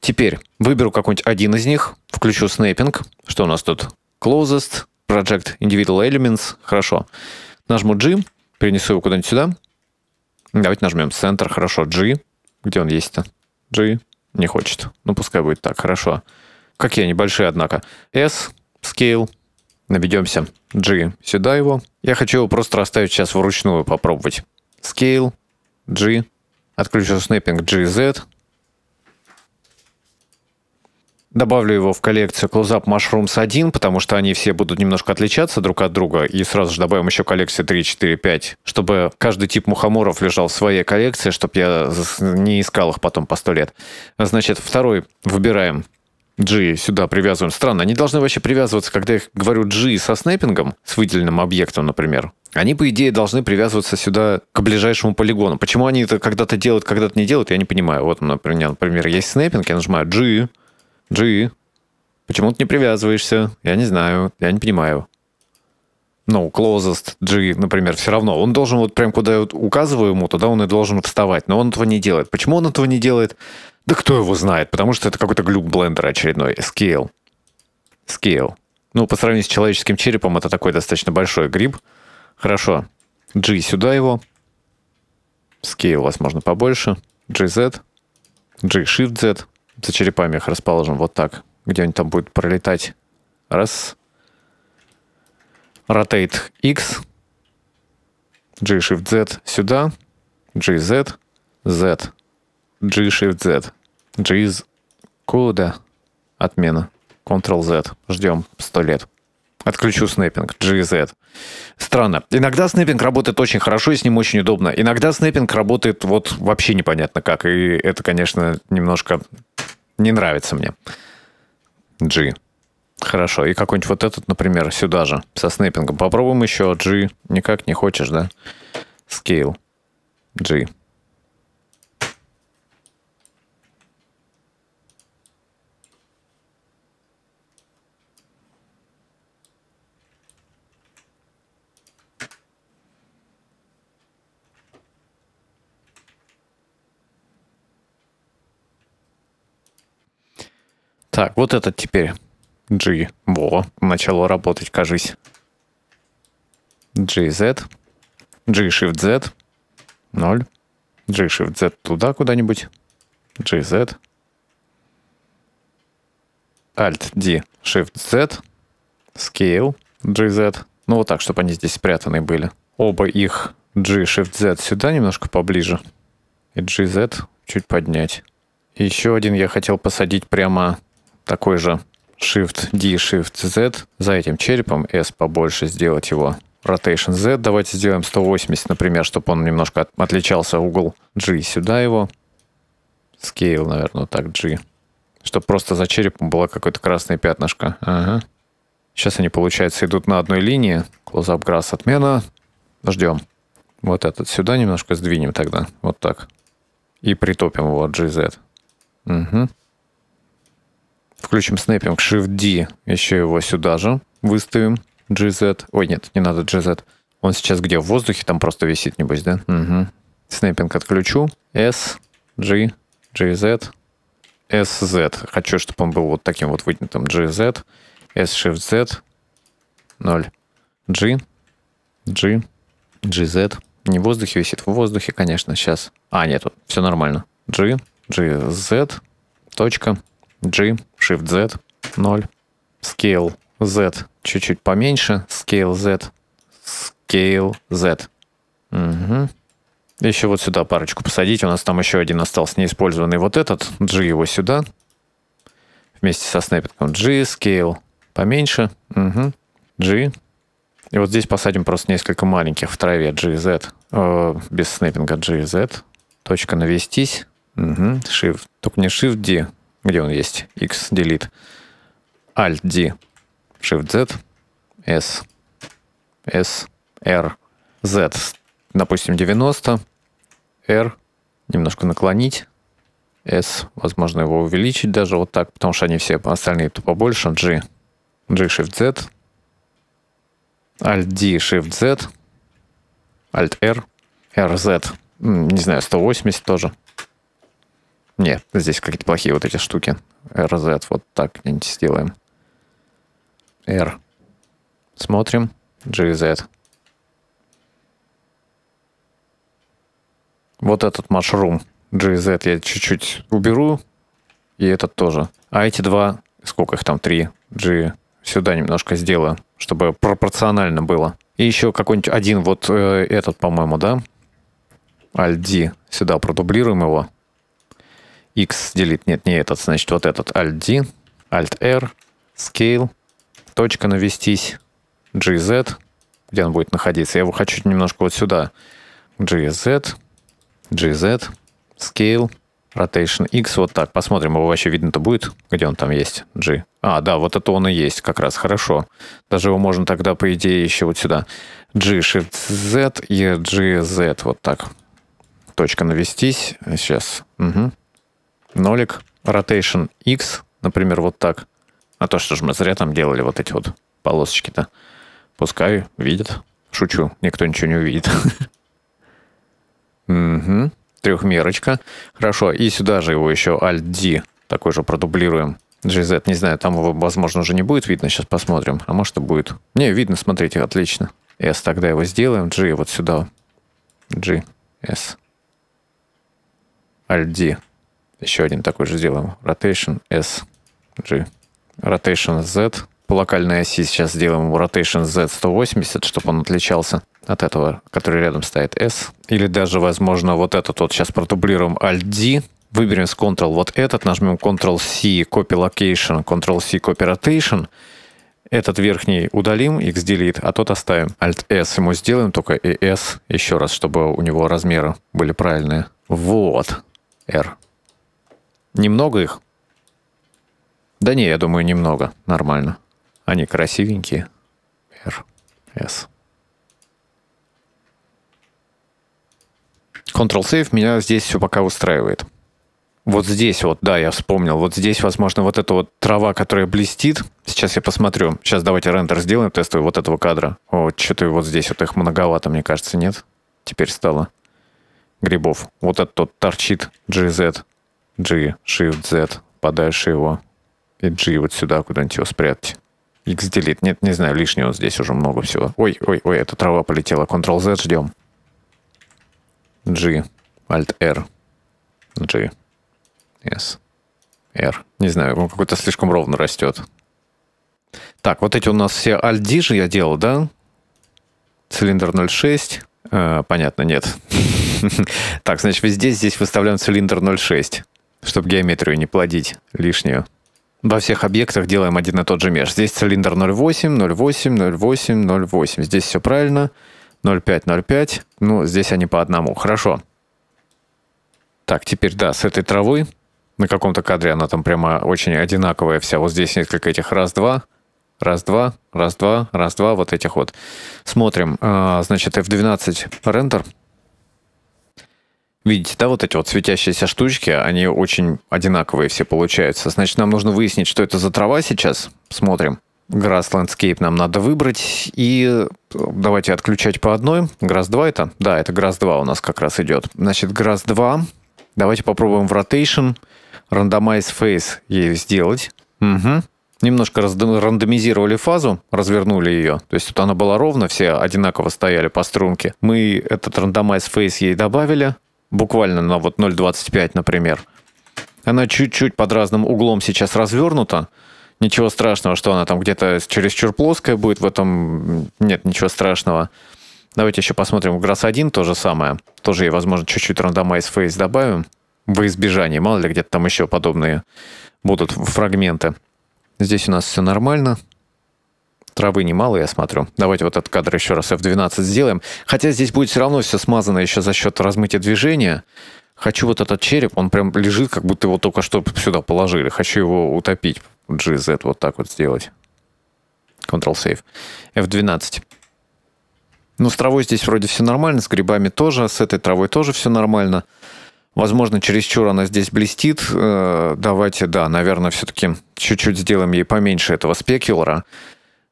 Теперь выберу какой-нибудь один из них, включу снэппинг. Что у нас тут? Closest, Project Individual Elements. Хорошо. Нажму G, перенесу его куда-нибудь сюда. Давайте нажмем центр, хорошо, G. Где он есть-то? G. Не хочет. Ну, пускай будет так, хорошо. Какие они большие, однако. S, Scale, наведемся G сюда его. Я хочу его просто расставить сейчас вручную, попробовать. Scale, G, отключу снэппинг GZ, добавлю его в коллекцию Close-Up Mushrooms 1, потому что они все будут немножко отличаться друг от друга, и сразу же добавим еще коллекции 3, 4, 5, чтобы каждый тип мухоморов лежал в своей коллекции, чтобы я не искал их потом по 100 лет. Значит, второй выбираем G сюда привязываем. Странно, они должны вообще привязываться, когда я говорю G со снэппингом, с выделенным объектом, например они, по идее, должны привязываться сюда к ближайшему полигону. Почему они это когда-то делают, когда-то не делают, я не понимаю. Вот, например, например, есть снэппинг, я нажимаю G, G. Почему ты не привязываешься? Я не знаю, я не понимаю. No, ну, closest G, например, все равно. Он должен вот прям, куда я вот указываю ему, туда он и должен вставать. Но он этого не делает. Почему он этого не делает? Да кто его знает? Потому что это какой-то глюк блендера очередной. Scale. Scale. Ну, по сравнению с человеческим черепом, это такой достаточно большой гриб. Хорошо. G сюда его. Scale, возможно, побольше. GZ. G-Shift-Z. За черепами их расположим вот так. где они там будет пролетать. Раз. Rotate X. G-Shift-Z сюда. GZ. Z. G-Shift-Z. G из кода. Отмена. Ctrl-Z. Ждем 100 лет. Отключу снэппинг, GZ. Странно. Иногда снэппинг работает очень хорошо, и с ним очень удобно. Иногда снэппинг работает вот вообще непонятно как. И это, конечно, немножко не нравится мне. G. Хорошо. И какой-нибудь вот этот, например, сюда же, со снэппингом. Попробуем еще G. Никак не хочешь, да? Scale. G. Так, вот этот теперь. G. Во, начало работать, кажись. G, Z. G, Shift, Z. 0. G, Shift, Z туда куда-нибудь. G, Alt, D, Shift, Z. Scale, G, Ну вот так, чтобы они здесь спрятаны были. Оба их G, Shift, Z сюда немножко поближе. И G, чуть поднять. еще один я хотел посадить прямо такой же Shift D, Shift Z, за этим черепом S побольше сделать его Rotation Z. Давайте сделаем 180, например, чтобы он немножко от, отличался угол G сюда его. Scale, наверное, так G. Чтобы просто за черепом было какое-то красное пятнышко. Ага. Сейчас они, получается, идут на одной линии. Close-up grass отмена. Ждем. Вот этот сюда немножко сдвинем тогда. Вот так. И притопим его от GZ. Угу. Включим снэппинг Shift-D, еще его сюда же выставим. GZ. Ой, нет, не надо GZ. Он сейчас где? В воздухе там просто висит, небось, да? Угу. Снэппинг отключу. S, G, GZ, SZ. Хочу, чтобы он был вот таким вот вытянутым. GZ, S-Shift-Z, 0, G, G, GZ. Не в воздухе висит, в воздухе, конечно, сейчас. А, нет, все нормально. G, GZ, точка, G, Shift Z, 0. Scale Z чуть-чуть поменьше. Scale Z, Scale Z. Угу. Еще вот сюда парочку посадить. У нас там еще один остался неиспользованный вот этот. G его сюда. Вместе со снэппингом. G, Scale поменьше. Угу. G. И вот здесь посадим просто несколько маленьких в траве. G, Z. Э, без снэппинга G, Z. Точка навестись. Угу. Shift. Только не Shift D, где он есть? X, delete. Alt, D, Shift, Z, S, S, R, Z. Допустим, 90. R немножко наклонить. S, возможно, его увеличить даже вот так, потому что они все остальные тупо побольше. G, G, Shift, Z, Alt, D, Shift, Z, Alt, R, R, Z. Не знаю, 180 тоже. Не, здесь какие-то плохие вот эти штуки. RZ вот так где-нибудь сделаем. R. Смотрим. GZ. Вот этот машрум. GZ я чуть-чуть уберу. И этот тоже. А эти два, сколько их там, три? G сюда немножко сделаю, чтобы пропорционально было. И еще какой-нибудь один, вот э, этот, по-моему, да? Альди. Сюда продублируем его x делит, нет, не этот, значит, вот этот, alt-d, alt-r, scale, точка навестись, gz, где он будет находиться. Я его хочу немножко вот сюда. gz, gz, scale, rotation x, вот так. Посмотрим, его вообще видно-то будет, где он там есть, g. А, да, вот это он и есть как раз, хорошо. Даже его можно тогда, по идее, еще вот сюда. g, shift z и gz, вот так. Точка навестись, сейчас, угу нолик, rotation x, например, вот так. А то, что же мы зря там делали вот эти вот полосочки-то. Пускай видят. Шучу, никто ничего не увидит. Угу, <laughs> трехмерочка. Хорошо, и сюда же его еще Alt-D, такой же продублируем. GZ, не знаю, там его, возможно, уже не будет видно, сейчас посмотрим. А может и будет. Не, видно, смотрите, отлично. S тогда его сделаем, G вот сюда. G, S. Alt-D. Еще один такой же сделаем. Rotation S, G. Rotation Z. По локальной оси сейчас сделаем Rotation Z 180, чтобы он отличался от этого, который рядом стоит S. Или даже, возможно, вот этот вот сейчас продублируем Alt-D, выберем с Ctrl вот этот, нажмем Ctrl-C, Copy Location, Ctrl-C, Copy Rotation. Этот верхний удалим, X delete, а тот оставим. Alt-S ему сделаем, только и S еще раз, чтобы у него размеры были правильные. Вот. R. Немного их? Да не, я думаю, немного. Нормально. Они красивенькие. R, S. Ctrl-Save меня здесь все пока устраивает. Вот здесь вот, да, я вспомнил. Вот здесь, возможно, вот эта вот трава, которая блестит. Сейчас я посмотрю. Сейчас давайте рендер сделаем тестовый вот этого кадра. О, что-то вот здесь вот их многовато, мне кажется, нет? Теперь стало. Грибов. Вот этот тот торчит GZ. G, Shift, Z, подальше его. И G вот сюда куда-нибудь его спрятать. X delete. Нет, не знаю, лишнего здесь уже много всего. Ой, ой, ой, эта трава полетела. Ctrl Z ждем. G, Alt R, G, S, R. Не знаю, он какой-то слишком ровно растет. Так, вот эти у нас все Alt D же я делал, да? Цилиндр 0,6. А, понятно, нет. <laughs> Так, значит, везде здесь выставляем цилиндр 0,6 чтобы геометрию не плодить лишнюю. Во всех объектах делаем один и тот же меж. Здесь цилиндр 0,8, 0,8, 0,8, 0,8. Здесь все правильно. 0,5, 0,5. Ну, здесь они по одному. Хорошо. Так, теперь, да, с этой травы на каком-то кадре она там прямо очень одинаковая вся. Вот здесь несколько этих раз-два, раз-два, раз-два, раз-два, вот этих вот. Смотрим. А, значит, F12 рендер. Видите, да, вот эти вот светящиеся штучки, они очень одинаковые все получаются. Значит, нам нужно выяснить, что это за трава сейчас. Смотрим. Grass Landscape нам надо выбрать. И э, давайте отключать по одной. Grass 2 это? Да, это Grass 2 у нас как раз идет. Значит, Grass 2. Давайте попробуем в Rotation Randomize Face ей сделать. Угу. Немножко рандомизировали фазу, развернули ее. То есть тут она была ровно, все одинаково стояли по струнке. Мы этот рандомайз фейс ей добавили буквально на вот 0,25, например. Она чуть-чуть под разным углом сейчас развернута. Ничего страшного, что она там где-то чересчур плоская будет, в этом нет ничего страшного. Давайте еще посмотрим в GRASS-1 то же самое. Тоже ей, возможно, чуть-чуть randomize фейс добавим во избежание. Мало ли, где-то там еще подобные будут фрагменты. Здесь у нас все нормально. Травы немало, я смотрю. Давайте вот этот кадр еще раз F12 сделаем. Хотя здесь будет все равно все смазано еще за счет размытия движения. Хочу вот этот череп, он прям лежит, как будто его только что сюда положили. Хочу его утопить. GZ вот так вот сделать. Control save F12. Ну, с травой здесь вроде все нормально, с грибами тоже, с этой травой тоже все нормально. Возможно, чересчур она здесь блестит. Э, давайте, да, наверное, все-таки чуть-чуть сделаем ей поменьше этого спекулера.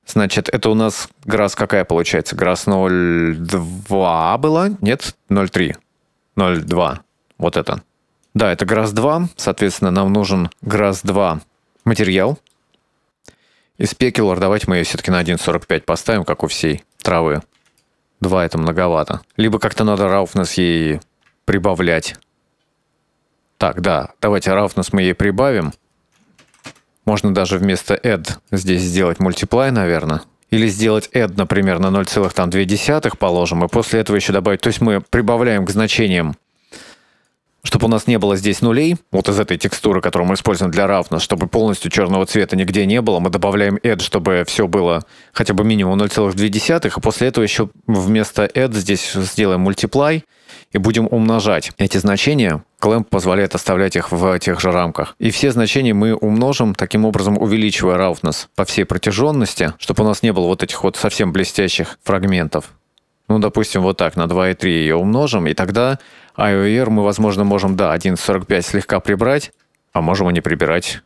Значит, это у нас ГРАС какая получается? ГРАС 0,2 была? Нет? 0,3. 0,2. Вот это. Да, это ГРАС 2. Соответственно, нам нужен ГРАС 2 материал. И спекулар, давайте мы ее все-таки на 1,45 поставим, как у всей травы. 2 это многовато. Либо как-то надо рауфнес ей прибавлять. Так, да, давайте рауфнес мы ей прибавим. Можно даже вместо add здесь сделать multiply, наверное. Или сделать add, например, на 0,2 положим, и после этого еще добавить. То есть мы прибавляем к значениям, чтобы у нас не было здесь нулей, вот из этой текстуры, которую мы используем для равна, чтобы полностью черного цвета нигде не было, мы добавляем add, чтобы все было хотя бы минимум 0,2, и после этого еще вместо add здесь сделаем multiply, и будем умножать эти значения Clamp позволяет оставлять их в тех же рамках. И все значения мы умножим, таким образом увеличивая roughness по всей протяженности, чтобы у нас не было вот этих вот совсем блестящих фрагментов. Ну, допустим, вот так, на 2,3 ее умножим, и тогда IOR мы, возможно, можем, да, 1,45 слегка прибрать, а можем и не прибирать.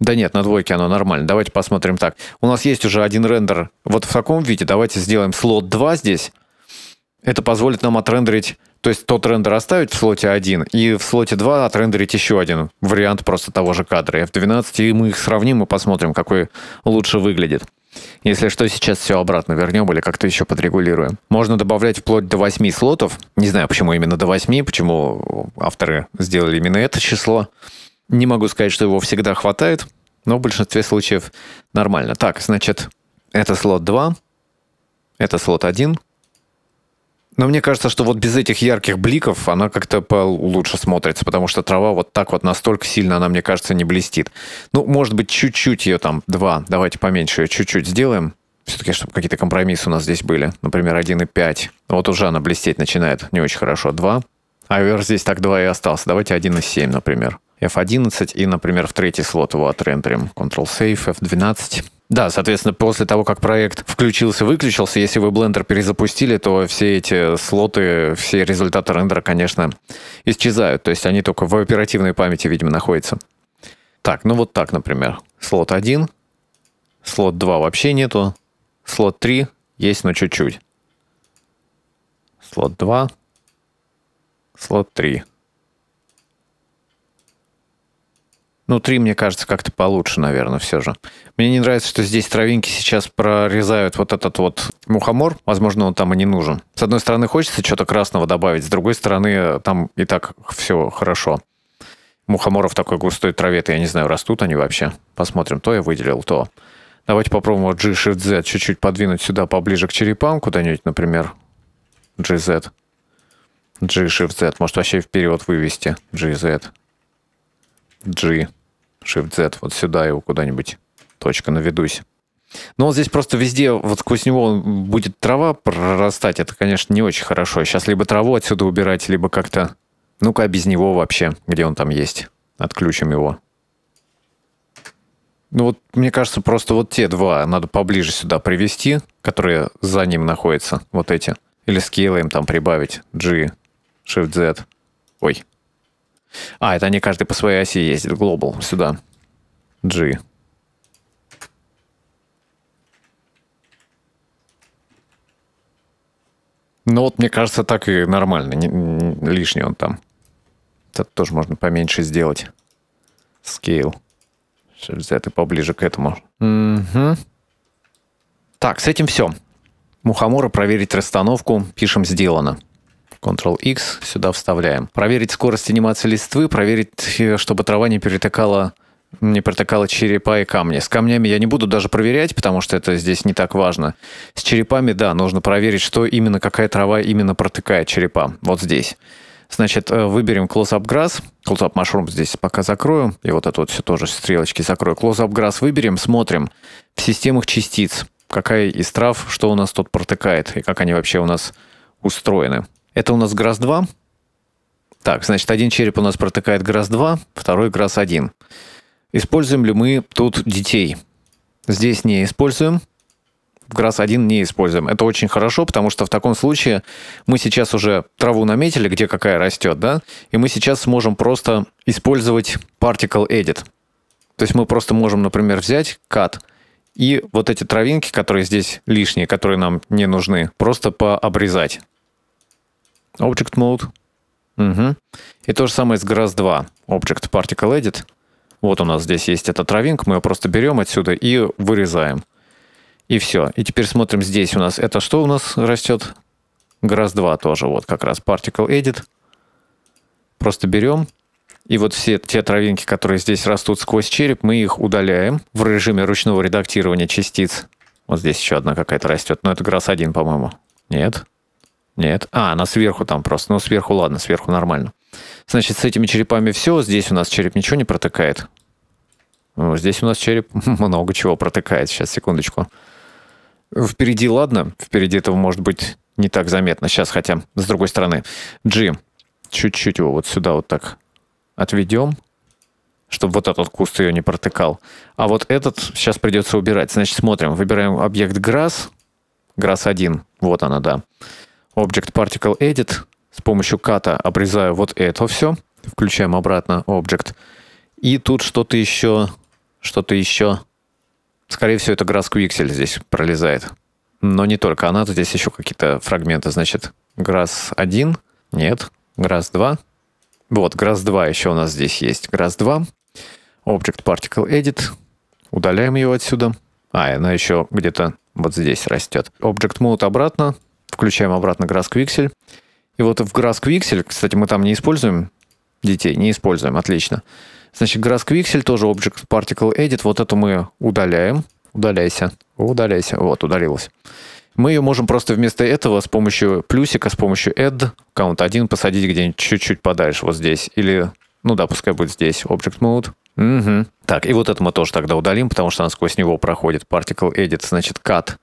Да нет, на двойке оно нормально. Давайте посмотрим так. У нас есть уже один рендер вот в таком виде. Давайте сделаем слот 2 здесь. Это позволит нам отрендерить то есть тот рендер оставить в слоте 1 и в слоте 2 отрендерить еще один вариант просто того же кадра F12, и мы их сравним и посмотрим, какой лучше выглядит. Если что, сейчас все обратно вернем или как-то еще подрегулируем. Можно добавлять вплоть до 8 слотов. Не знаю, почему именно до 8, почему авторы сделали именно это число. Не могу сказать, что его всегда хватает, но в большинстве случаев нормально. Так, значит, это слот 2, это слот 1, но мне кажется, что вот без этих ярких бликов она как-то лучше смотрится, потому что трава вот так вот настолько сильно, она, мне кажется, не блестит. Ну, может быть, чуть-чуть ее там, два, давайте поменьше ее чуть-чуть сделаем. Все-таки, чтобы какие-то компромиссы у нас здесь были. Например, 1,5. Вот уже она блестеть начинает не очень хорошо. 2. А вверх здесь так 2 и остался. Давайте 1,7, например. F11 и, например, в третий слот его отрендерим. Ctrl-Save, F12. Да, соответственно, после того, как проект включился-выключился, если вы Blender перезапустили, то все эти слоты, все результаты рендера, конечно, исчезают. То есть они только в оперативной памяти, видимо, находятся. Так, ну вот так, например. Слот 1, слот 2 вообще нету, слот 3 есть, но чуть-чуть. Слот 2, слот 3. Ну, три, мне кажется, как-то получше, наверное, все же. Мне не нравится, что здесь травинки сейчас прорезают вот этот вот мухомор. Возможно, он там и не нужен. С одной стороны, хочется что-то красного добавить, с другой стороны, там и так все хорошо. Мухоморов такой густой траве-то, я не знаю, растут они вообще. Посмотрим, то я выделил, то. Давайте попробуем вот G-Shift-Z чуть-чуть подвинуть сюда поближе к черепам куда-нибудь, например. GZ. G-Shift-Z. Может, вообще вперед вывести. GZ. G, Shift-Z, вот сюда его куда-нибудь, точка, наведусь. Но ну, он здесь просто везде, вот сквозь него будет трава прорастать, это, конечно, не очень хорошо. Сейчас либо траву отсюда убирать, либо как-то... Ну-ка, а без него вообще, где он там есть. Отключим его. Ну вот, мне кажется, просто вот те два надо поближе сюда привести, которые за ним находятся, вот эти. Или скейлаем там прибавить. G, Shift-Z. Ой, а, это они каждый по своей оси ездит. Global сюда. G. Ну вот, мне кажется, так и нормально. Не, не, лишний он там. Это тоже можно поменьше сделать. Scale. Сейчас взять и поближе к этому. Угу. Так, с этим все. Мухомора проверить расстановку. Пишем «Сделано». Ctrl-X, сюда вставляем. Проверить скорость анимации листвы, проверить, э, чтобы трава не перетекала не протыкала черепа и камни. С камнями я не буду даже проверять, потому что это здесь не так важно. С черепами, да, нужно проверить, что именно, какая трава именно протыкает черепа. Вот здесь. Значит, э, выберем Close Up Grass. Close Up Mushroom здесь пока закрою. И вот это вот все тоже стрелочки закрою. Close Up Grass выберем, смотрим. В системах частиц. Какая из трав, что у нас тут протыкает, и как они вообще у нас устроены. Это у нас граз 2 Так, значит, один череп у нас протыкает граз 2 второй граз 1 Используем ли мы тут детей? Здесь не используем. Граз ГРАС-1 не используем. Это очень хорошо, потому что в таком случае мы сейчас уже траву наметили, где какая растет, да? И мы сейчас сможем просто использовать Particle Edit. То есть мы просто можем, например, взять кат и вот эти травинки, которые здесь лишние, которые нам не нужны, просто пообрезать. Object Mode. Угу. И то же самое с grass 2 Object Particle Edit. Вот у нас здесь есть эта травинка, мы ее просто берем отсюда и вырезаем. И все. И теперь смотрим здесь у нас. Это что у нас растет? grass 2 тоже. Вот как раз Particle Edit. Просто берем. И вот все те травинки, которые здесь растут сквозь череп, мы их удаляем в режиме ручного редактирования частиц. Вот здесь еще одна какая-то растет. Но это grass 1 по-моему. Нет. Нет. А, она сверху там просто. Ну, сверху ладно, сверху нормально. Значит, с этими черепами все. Здесь у нас череп ничего не протыкает. Ну, здесь у нас череп <laughs> много чего протыкает. Сейчас, секундочку. Впереди, ладно. Впереди этого может быть не так заметно. Сейчас, хотя, с другой стороны. G. Чуть-чуть его вот сюда вот так отведем чтобы вот этот куст ее не протыкал. А вот этот сейчас придется убирать. Значит, смотрим. Выбираем объект Grass. Grass 1. Вот она, да. Object Particle Edit. С помощью ката обрезаю вот это все. Включаем обратно Object. И тут что-то еще, что-то еще. Скорее всего, это Grass Quixel здесь пролезает. Но не только она, тут здесь еще какие-то фрагменты. Значит, Grass 1, нет, Grass 2. Вот, Grass 2 еще у нас здесь есть. Grass 2, Object Particle Edit. Удаляем ее отсюда. А, она еще где-то вот здесь растет. Object Mode обратно, Включаем обратно GrassQuixel. И вот в GrassQuixel, кстати, мы там не используем детей, не используем, отлично. Значит, GrassQuixel тоже Object Particle Edit, вот эту мы удаляем. Удаляйся, удаляйся, вот, удалилась. Мы ее можем просто вместо этого с помощью плюсика, с помощью add, count 1 посадить где-нибудь чуть-чуть подальше, вот здесь. Или, ну да, пускай будет здесь, Object Mode. Угу. Так, и вот это мы тоже тогда удалим, потому что она сквозь него проходит. Particle Edit, значит, cut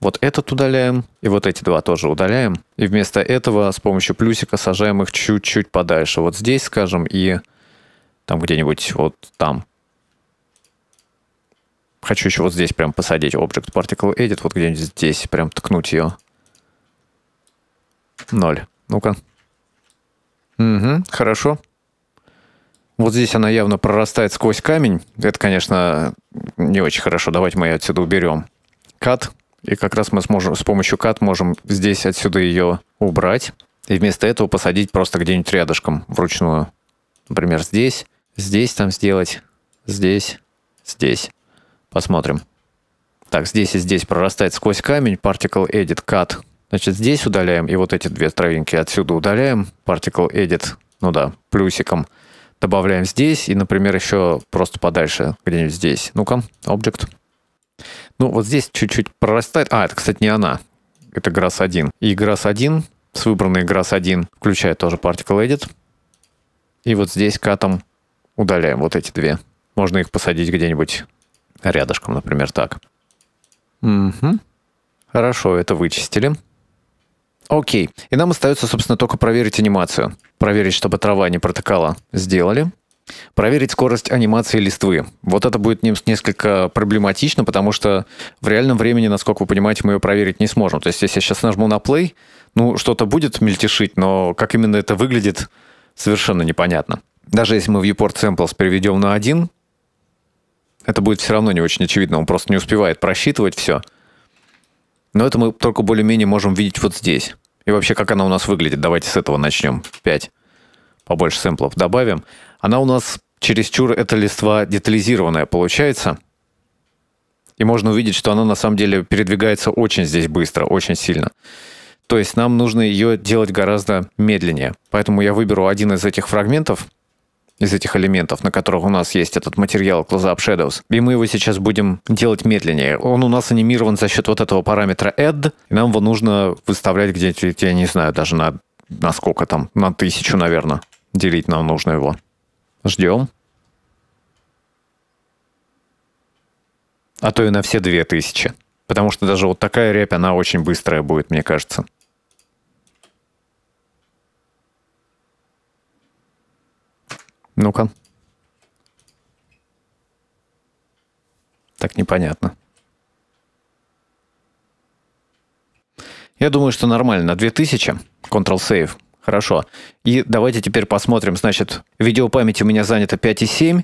вот этот удаляем, и вот эти два тоже удаляем. И вместо этого с помощью плюсика сажаем их чуть-чуть подальше. Вот здесь, скажем, и там где-нибудь вот там. Хочу еще вот здесь прям посадить Object Particle Edit, вот где-нибудь здесь прям ткнуть ее. Ноль. Ну-ка. Угу, хорошо. Вот здесь она явно прорастает сквозь камень. Это, конечно, не очень хорошо. Давайте мы ее отсюда уберем. Кат. И как раз мы сможем с помощью кат можем здесь отсюда ее убрать и вместо этого посадить просто где-нибудь рядышком вручную. Например, здесь, здесь там сделать, здесь, здесь. Посмотрим. Так, здесь и здесь прорастает сквозь камень Particle Edit Cut. Значит, здесь удаляем, и вот эти две травинки отсюда удаляем. Particle Edit, ну да, плюсиком. Добавляем здесь, и, например, еще просто подальше, где-нибудь здесь. Ну-ка, Object. Ну, вот здесь чуть-чуть прорастает. А, это, кстати, не она. Это Grass 1. И Grass 1 с выбранной Grass 1 включает тоже Particle Edit. И вот здесь катом удаляем вот эти две. Можно их посадить где-нибудь рядышком, например, так. Угу. Хорошо, это вычистили. Окей. И нам остается, собственно, только проверить анимацию. Проверить, чтобы трава не протыкала. Сделали. Проверить скорость анимации листвы. Вот это будет несколько проблематично, потому что в реальном времени, насколько вы понимаете, мы ее проверить не сможем. То есть, если я сейчас нажму на play, ну, что-то будет мельтешить, но как именно это выглядит, совершенно непонятно. Даже если мы viewport samples переведем на один, это будет все равно не очень очевидно, он просто не успевает просчитывать все. Но это мы только более-менее можем видеть вот здесь. И вообще, как она у нас выглядит, давайте с этого начнем. 5 побольше сэмплов добавим она у нас чересчур эта листва детализированная получается. И можно увидеть, что она на самом деле передвигается очень здесь быстро, очень сильно. То есть нам нужно ее делать гораздо медленнее. Поэтому я выберу один из этих фрагментов, из этих элементов, на которых у нас есть этот материал Close-Up Shadows. И мы его сейчас будем делать медленнее. Он у нас анимирован за счет вот этого параметра add. И нам его нужно выставлять где то я не знаю, даже на, на сколько там, на тысячу, наверное, делить нам нужно его. Ждем. А то и на все две тысячи. Потому что даже вот такая рябь, она очень быстрая будет, мне кажется. Ну-ка. Так непонятно. Я думаю, что нормально. 2000. Ctrl-Save. Хорошо. И давайте теперь посмотрим. Значит, видеопамять у меня занята 5,7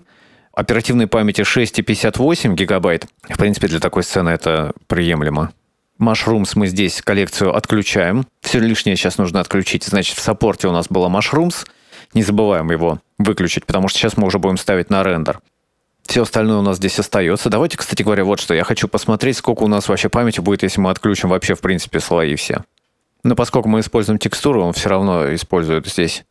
оперативной памяти 6,58 гигабайт. В принципе, для такой сцены это приемлемо. Mushrooms мы здесь коллекцию отключаем. Все лишнее сейчас нужно отключить. Значит, в саппорте у нас было Mushrooms. Не забываем его выключить, потому что сейчас мы уже будем ставить на рендер. Все остальное у нас здесь остается. Давайте, кстати говоря, вот что. Я хочу посмотреть, сколько у нас вообще памяти будет, если мы отключим вообще, в принципе, слои все. Но поскольку мы используем текстуру, он все равно использует здесь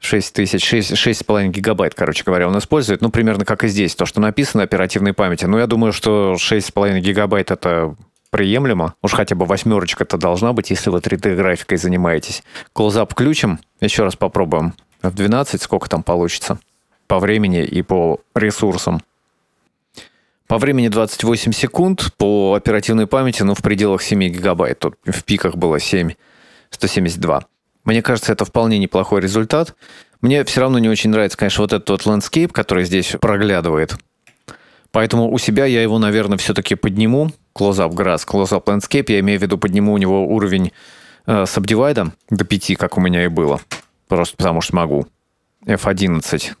6 тысяч, 6, 6,5 гигабайт, короче говоря, он использует. Ну, примерно как и здесь, то, что написано оперативной памяти. Но ну, я думаю, что 6,5 гигабайт — это приемлемо. Уж хотя бы восьмерочка-то должна быть, если вы 3D-графикой занимаетесь. Клоузап включим, еще раз попробуем. В 12 сколько там получится? По времени и по ресурсам. По времени 28 секунд, по оперативной памяти, ну, в пределах 7 гигабайт. Тут в пиках было 7, 172. Мне кажется, это вполне неплохой результат. Мне все равно не очень нравится, конечно, вот этот вот ландскейп, который здесь проглядывает. Поэтому у себя я его, наверное, все-таки подниму. Close-up grass, close-up landscape. Я имею в виду, подниму у него уровень э, subdivide до 5, как у меня и было. Просто потому что могу. F11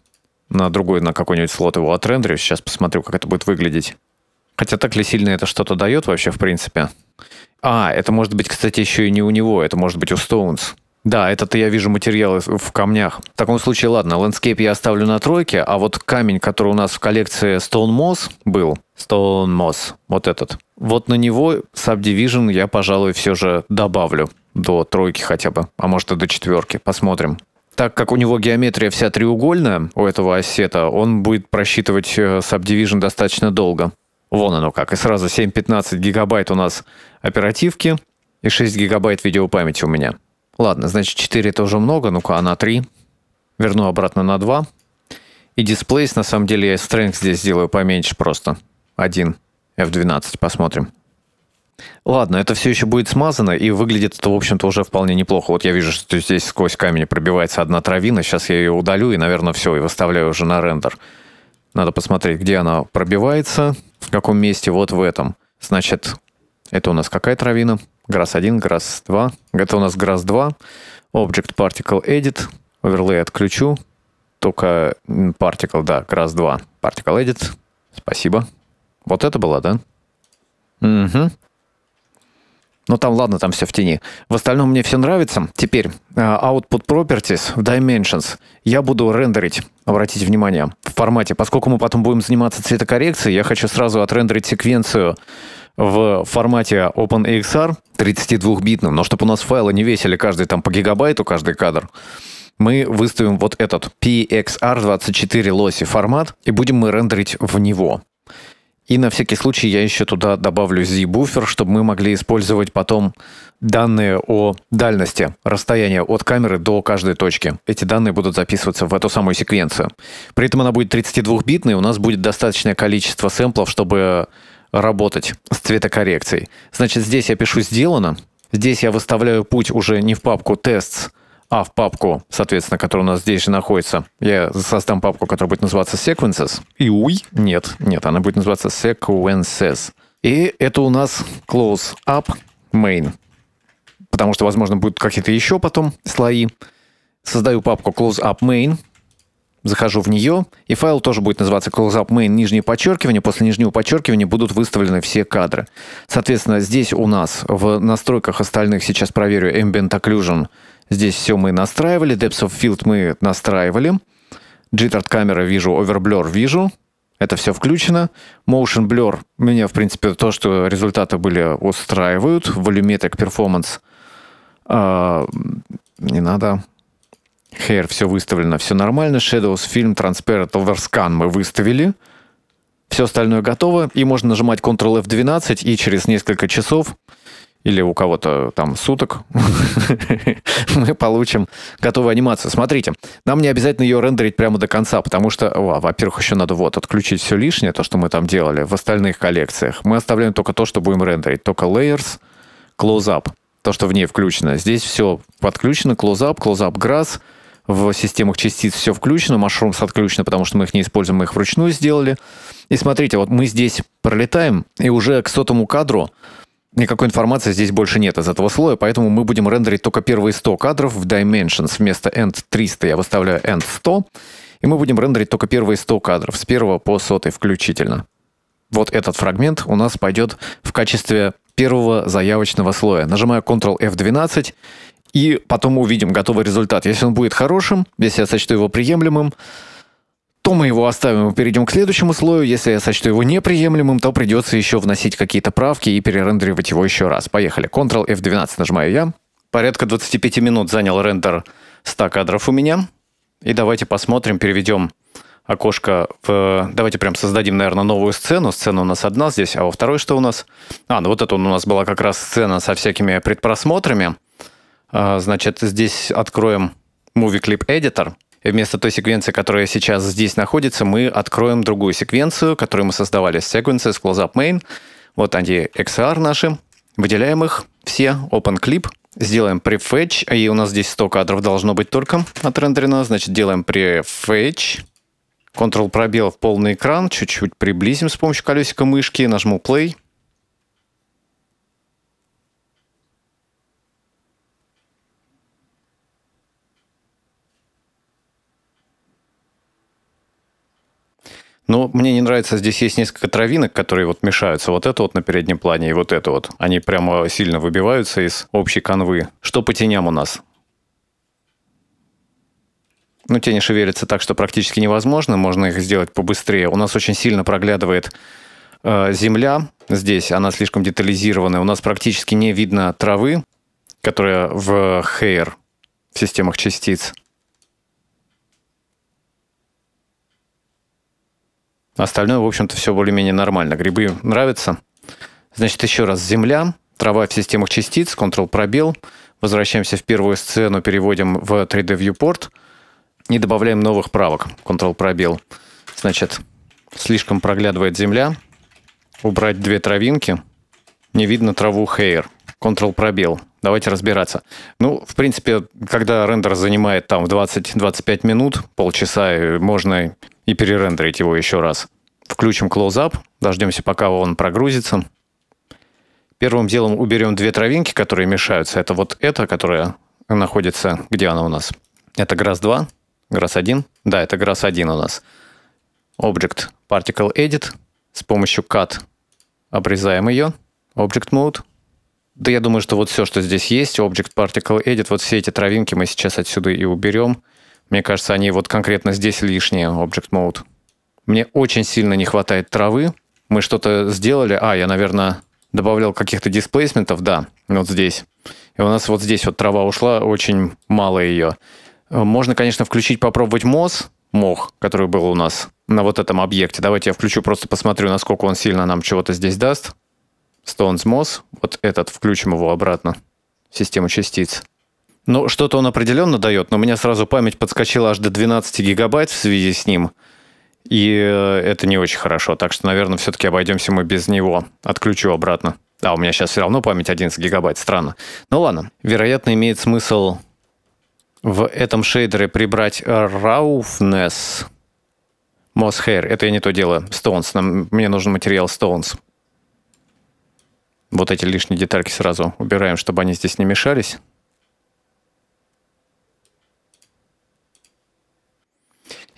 на другой, на какой-нибудь слот его отрендерю. Сейчас посмотрю, как это будет выглядеть. Хотя так ли сильно это что-то дает вообще, в принципе? А, это может быть, кстати, еще и не у него, это может быть у Стоунс. Да, это-то я вижу материалы в камнях. В таком случае, ладно, ландскейп я оставлю на тройке, а вот камень, который у нас в коллекции Stone Moss был, Stone Moss, вот этот, вот на него Subdivision я, пожалуй, все же добавлю до тройки хотя бы, а может и до четверки, посмотрим. Так как у него геометрия вся треугольная, у этого осета, он будет просчитывать Subdivision э, достаточно долго. Вон оно как. И сразу 7-15 гигабайт у нас оперативки и 6 гигабайт видеопамяти у меня. Ладно, значит 4 это уже много, ну-ка, а на 3? Верну обратно на 2. И дисплейс, на самом деле, я strength здесь сделаю поменьше просто. 1. F12 посмотрим. Ладно, это все еще будет смазано, и выглядит это, в общем-то, уже вполне неплохо. Вот я вижу, что здесь сквозь камень пробивается одна травина. Сейчас я ее удалю, и, наверное, все, и выставляю уже на рендер. Надо посмотреть, где она пробивается, в каком месте, вот в этом. Значит, это у нас какая травина? Grass 1, Grass 2. Это у нас Grass 2. Object Particle Edit. Overlay отключу. Только Particle, да, Grass 2. Particle Edit. Спасибо. Вот это было, да? Угу. Но ну, там, ладно, там все в тени. В остальном мне все нравится. Теперь э, Output Properties в Dimensions я буду рендерить, обратите внимание, в формате. Поскольку мы потом будем заниматься цветокоррекцией, я хочу сразу отрендерить секвенцию в формате OpenXR 32-битном, но чтобы у нас файлы не весили каждый там по гигабайту, каждый кадр, мы выставим вот этот PXR24 лоси формат, и будем мы рендерить в него. И на всякий случай я еще туда добавлю Z-буфер, чтобы мы могли использовать потом данные о дальности, расстояние от камеры до каждой точки. Эти данные будут записываться в эту самую секвенцию. При этом она будет 32-битной, у нас будет достаточное количество сэмплов, чтобы работать с цветокоррекцией. Значит, здесь я пишу «сделано», здесь я выставляю путь уже не в папку «tests», а в папку, соответственно, которая у нас здесь же находится, я создам папку, которая будет называться sequences. И уй? Нет, нет, она будет называться sequences. И это у нас close up main, потому что, возможно, будут какие-то еще потом слои. Создаю папку close up main, захожу в нее, и файл тоже будет называться close-up main, нижнее подчеркивание, после нижнего подчеркивания будут выставлены все кадры. Соответственно, здесь у нас в настройках остальных, сейчас проверю, ambient occlusion, Здесь все мы настраивали, Depth of Field мы настраивали. Jitter камера вижу, Overblur вижу. Это все включено. Motion Blur, меня, в принципе, то, что результаты были, устраивают. Volumetric Performance э, не надо. Hair все выставлено, все нормально. Shadows, film Transparent, Overscan мы выставили. Все остальное готово. И можно нажимать Ctrl F12, и через несколько часов или у кого-то там суток, <laughs> мы получим готовую анимацию. Смотрите, нам не обязательно ее рендерить прямо до конца, потому что, во-первых, еще надо вот отключить все лишнее, то, что мы там делали в остальных коллекциях. Мы оставляем только то, что будем рендерить, только layers, close-up, то, что в ней включено. Здесь все подключено, close-up, close-up grass, в системах частиц все включено, машрумс отключено, потому что мы их не используем, мы их вручную сделали. И смотрите, вот мы здесь пролетаем, и уже к сотому кадру Никакой информации здесь больше нет из этого слоя, поэтому мы будем рендерить только первые 100 кадров в Dimensions. Вместо end 300 я выставляю end 100, и мы будем рендерить только первые 100 кадров, с первого по сотый включительно. Вот этот фрагмент у нас пойдет в качестве первого заявочного слоя. Нажимаю Ctrl F12, и потом увидим готовый результат. Если он будет хорошим, если я сочту его приемлемым, то мы его оставим и перейдем к следующему слою. Если я сочту его неприемлемым, то придется еще вносить какие-то правки и перерендеривать его еще раз. Поехали. Ctrl F12 нажимаю я. Порядка 25 минут занял рендер 100 кадров у меня. И давайте посмотрим, переведем окошко в... Давайте прям создадим, наверное, новую сцену. Сцена у нас одна здесь, а во второй что у нас? А, ну вот это у нас была как раз сцена со всякими предпросмотрами. А, значит, здесь откроем Movie Clip Editor – Вместо той секвенции, которая сейчас здесь находится, мы откроем другую секвенцию, которую мы создавали с Sequences Close Up Main. Вот они XR наши. Выделяем их все, Open Clip, сделаем prefetch, и у нас здесь 100 кадров должно быть только отрендерено, значит делаем prefetch, Ctrl пробел в полный экран, чуть-чуть приблизим с помощью колесика мышки, нажму play, Ну, мне не нравится, здесь есть несколько травинок, которые вот мешаются. Вот это вот на переднем плане и вот это вот. Они прямо сильно выбиваются из общей канвы. Что по теням у нас? Ну, тени шевелятся так, что практически невозможно. Можно их сделать побыстрее. У нас очень сильно проглядывает э, земля. Здесь она слишком детализированная. У нас практически не видно травы, которая в хейр в системах частиц. Остальное, в общем-то, все более-менее нормально. Грибы нравятся. Значит, еще раз, земля, трава в системах частиц, Ctrl-пробел. Возвращаемся в первую сцену, переводим в 3D Viewport и добавляем новых правок. Ctrl-пробел. Значит, слишком проглядывает земля. Убрать две травинки. Не видно траву hair Ctrl-пробел. Давайте разбираться. Ну, в принципе, когда рендер занимает там 20-25 минут, полчаса, э, можно и перерендерить его еще раз. Включим close-up, дождемся, пока он прогрузится. Первым делом уберем две травинки, которые мешаются. Это вот эта, которая находится... Где она у нас? Это Grass 2, Grass 1. Да, это Grass 1 у нас. Object Particle Edit. С помощью Cut обрезаем ее. Object Mode. Да я думаю, что вот все, что здесь есть, Object Particle Edit, вот все эти травинки мы сейчас отсюда и уберем. Мне кажется, они вот конкретно здесь лишние, Object Mode. Мне очень сильно не хватает травы. Мы что-то сделали. А, я, наверное, добавлял каких-то дисплейсментов, да, вот здесь. И у нас вот здесь вот трава ушла, очень мало ее. Можно, конечно, включить, попробовать мос, мох, который был у нас на вот этом объекте. Давайте я включу, просто посмотрю, насколько он сильно нам чего-то здесь даст. Stones Moss, вот этот, включим его обратно в систему частиц. Ну, что-то он определенно дает, но у меня сразу память подскочила аж до 12 гигабайт в связи с ним. И э, это не очень хорошо. Так что, наверное, все-таки обойдемся мы без него. Отключу обратно. А, у меня сейчас все равно память 11 гигабайт. Странно. Ну ладно. Вероятно, имеет смысл в этом шейдере прибрать Roughness. Moss Hair. Это я не то дело. Stones. Нам, мне нужен материал Stones. Вот эти лишние детальки сразу убираем, чтобы они здесь не мешались.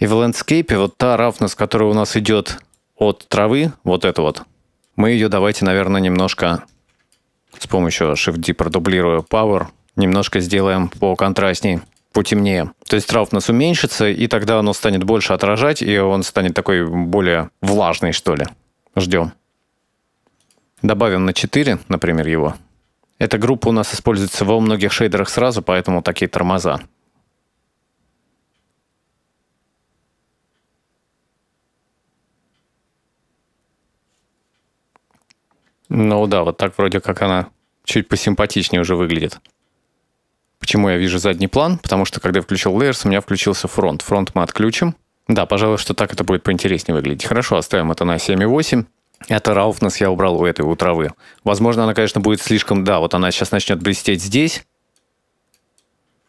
И в лендскейпе вот та рафнес, которая у нас идет от травы, вот это вот, мы ее давайте, наверное, немножко с помощью Shift-D продублирую Power, немножко сделаем по контрастней, потемнее. То есть рафнес уменьшится, и тогда оно станет больше отражать, и он станет такой более влажный, что ли. Ждем. Добавим на 4, например, его. Эта группа у нас используется во многих шейдерах сразу, поэтому такие тормоза. Ну да, вот так вроде как она чуть посимпатичнее уже выглядит. Почему я вижу задний план? Потому что когда я включил Layers, у меня включился фронт. Фронт мы отключим. Да, пожалуй, что так это будет поинтереснее выглядеть. Хорошо, оставим это на 7,8. Это Рауфнес я убрал у этой, у травы. Возможно, она, конечно, будет слишком... Да, вот она сейчас начнет блестеть здесь.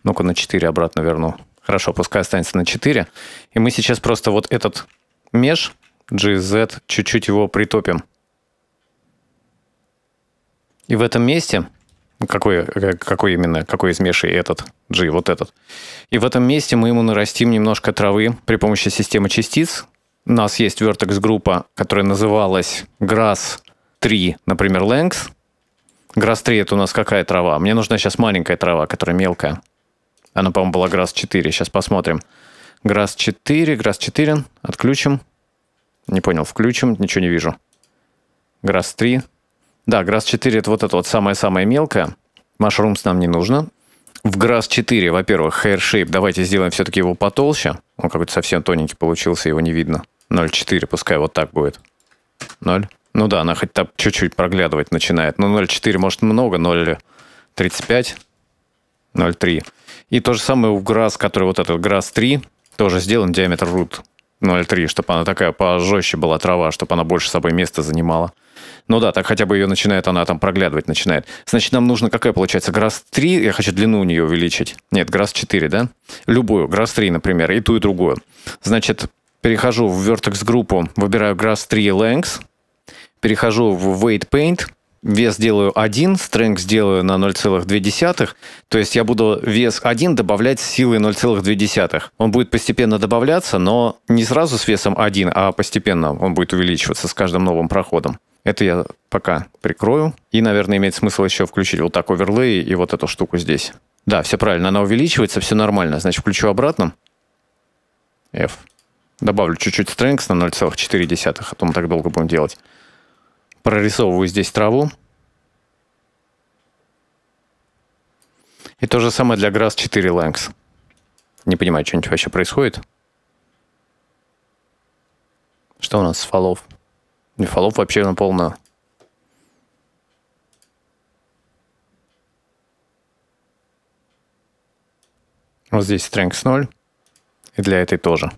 Ну-ка, на 4 обратно верну. Хорошо, пускай останется на 4. И мы сейчас просто вот этот меж GZ чуть-чуть его притопим. И в этом месте, какой, э, какой именно, какой из мешей этот, G, вот этот. И в этом месте мы ему нарастим немножко травы при помощи системы частиц. У нас есть вертекс-группа, которая называлась grass 3 например, Length. grass 3 это у нас какая трава? Мне нужна сейчас маленькая трава, которая мелкая. Она, по-моему, была grass 4 сейчас посмотрим. grass 4 grass 4 отключим. Не понял, включим, ничего не вижу. grass 3 да, грасс 4 это вот это вот самое-самое мелкое. Машрумс нам не нужно. В грасс 4, во-первых, hair shape. Давайте сделаем все-таки его потолще. Он какой-то совсем тоненький получился, его не видно. 0,4, пускай вот так будет. 0. Ну да, она хоть там чуть-чуть проглядывать начинает. Ну, Но 0,4 может много, 0,35, 0,3. И то же самое у грасс, который вот этот грасс 3, тоже сделан диаметр root 0,3, чтобы она такая пожестче была трава, чтобы она больше собой места занимала. Ну да, так хотя бы ее начинает, она там проглядывать начинает. Значит, нам нужно какая получается? Грасс 3, я хочу длину у нее увеличить. Нет, Грасс 4, да? Любую, Грасс 3, например, и ту, и другую. Значит, перехожу в Vertex группу, выбираю Grass 3 Length, перехожу в Weight Paint, вес делаю 1, strength сделаю на 0,2, то есть я буду вес 1 добавлять с силой 0,2. Он будет постепенно добавляться, но не сразу с весом 1, а постепенно он будет увеличиваться с каждым новым проходом. Это я пока прикрою. И, наверное, имеет смысл еще включить вот так оверлей и вот эту штуку здесь. Да, все правильно, она увеличивается, все нормально. Значит, включу обратно. F. Добавлю чуть-чуть strength на 0,4, а то мы так долго будем делать. Прорисовываю здесь траву. И то же самое для Grass 4 Length. Не понимаю, что-нибудь вообще происходит. Что у нас с фолов? И фолов вообще на полную. Вот здесь с 0. И для этой тоже.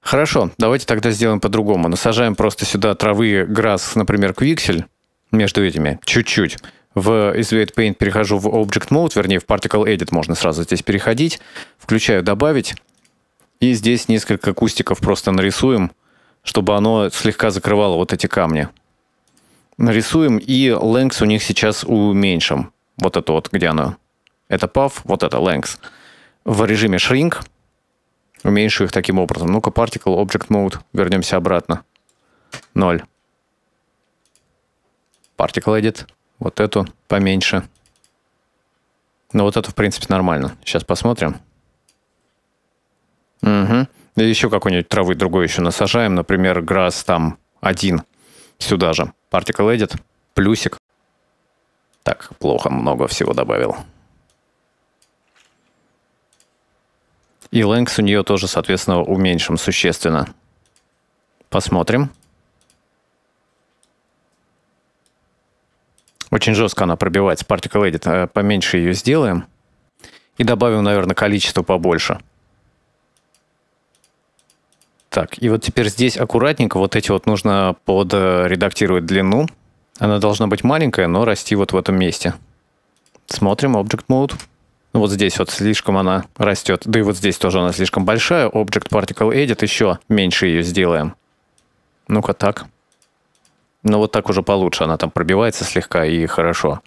Хорошо, давайте тогда сделаем по-другому. Насажаем просто сюда травы грасс, например, квиксель между этими, чуть-чуть. В Evaluate Paint перехожу в Object Mode, вернее, в Particle Edit можно сразу здесь переходить. Включаю «Добавить». И здесь несколько кустиков просто нарисуем чтобы оно слегка закрывало вот эти камни. Нарисуем и length у них сейчас уменьшим. Вот это вот, где оно. Это puff, вот это length. В режиме shrink уменьшу их таким образом. Ну-ка, particle, object mode, вернемся обратно. 0. Particle edit, вот эту поменьше. Ну вот это, в принципе, нормально. Сейчас посмотрим. Угу. Еще какой-нибудь травы другой еще насажаем, например, грасс там один сюда же. Particle Edit, плюсик. Так, плохо, много всего добавил. И length у нее тоже, соответственно, уменьшим существенно. Посмотрим. Очень жестко она пробивается. Particle Edit э, поменьше ее сделаем. И добавим, наверное, количество побольше. Так, и вот теперь здесь аккуратненько вот эти вот нужно подредактировать э, длину. Она должна быть маленькая, но расти вот в этом месте. Смотрим Object Mode. Вот здесь вот слишком она растет. Да и вот здесь тоже она слишком большая. Object Particle Edit еще меньше ее сделаем. Ну-ка так. Ну вот так уже получше. Она там пробивается слегка и хорошо.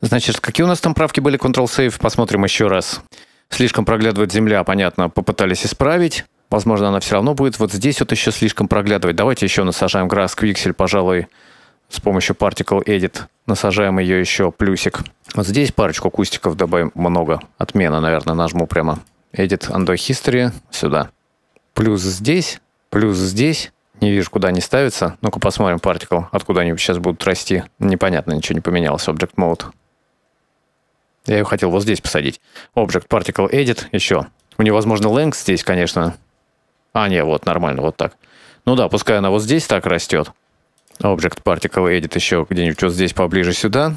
Значит, какие у нас там правки были Ctrl-Save? Посмотрим еще раз слишком проглядывает земля, понятно, попытались исправить. Возможно, она все равно будет вот здесь вот еще слишком проглядывать. Давайте еще насажаем Grass Quixel, пожалуй, с помощью Particle Edit. Насажаем ее еще плюсик. Вот здесь парочку кустиков добавим много. Отмена, наверное, нажму прямо. Edit Undo History сюда. Плюс здесь, плюс здесь. Не вижу, куда они ставятся. Ну-ка посмотрим Particle, откуда они сейчас будут расти. Непонятно, ничего не поменялось. Object Mode. Я ее хотел вот здесь посадить. Object Particle Edit еще. У него, возможно, length здесь, конечно. А, не, вот, нормально, вот так. Ну да, пускай она вот здесь так растет. Object Particle Edit еще где-нибудь вот здесь поближе сюда.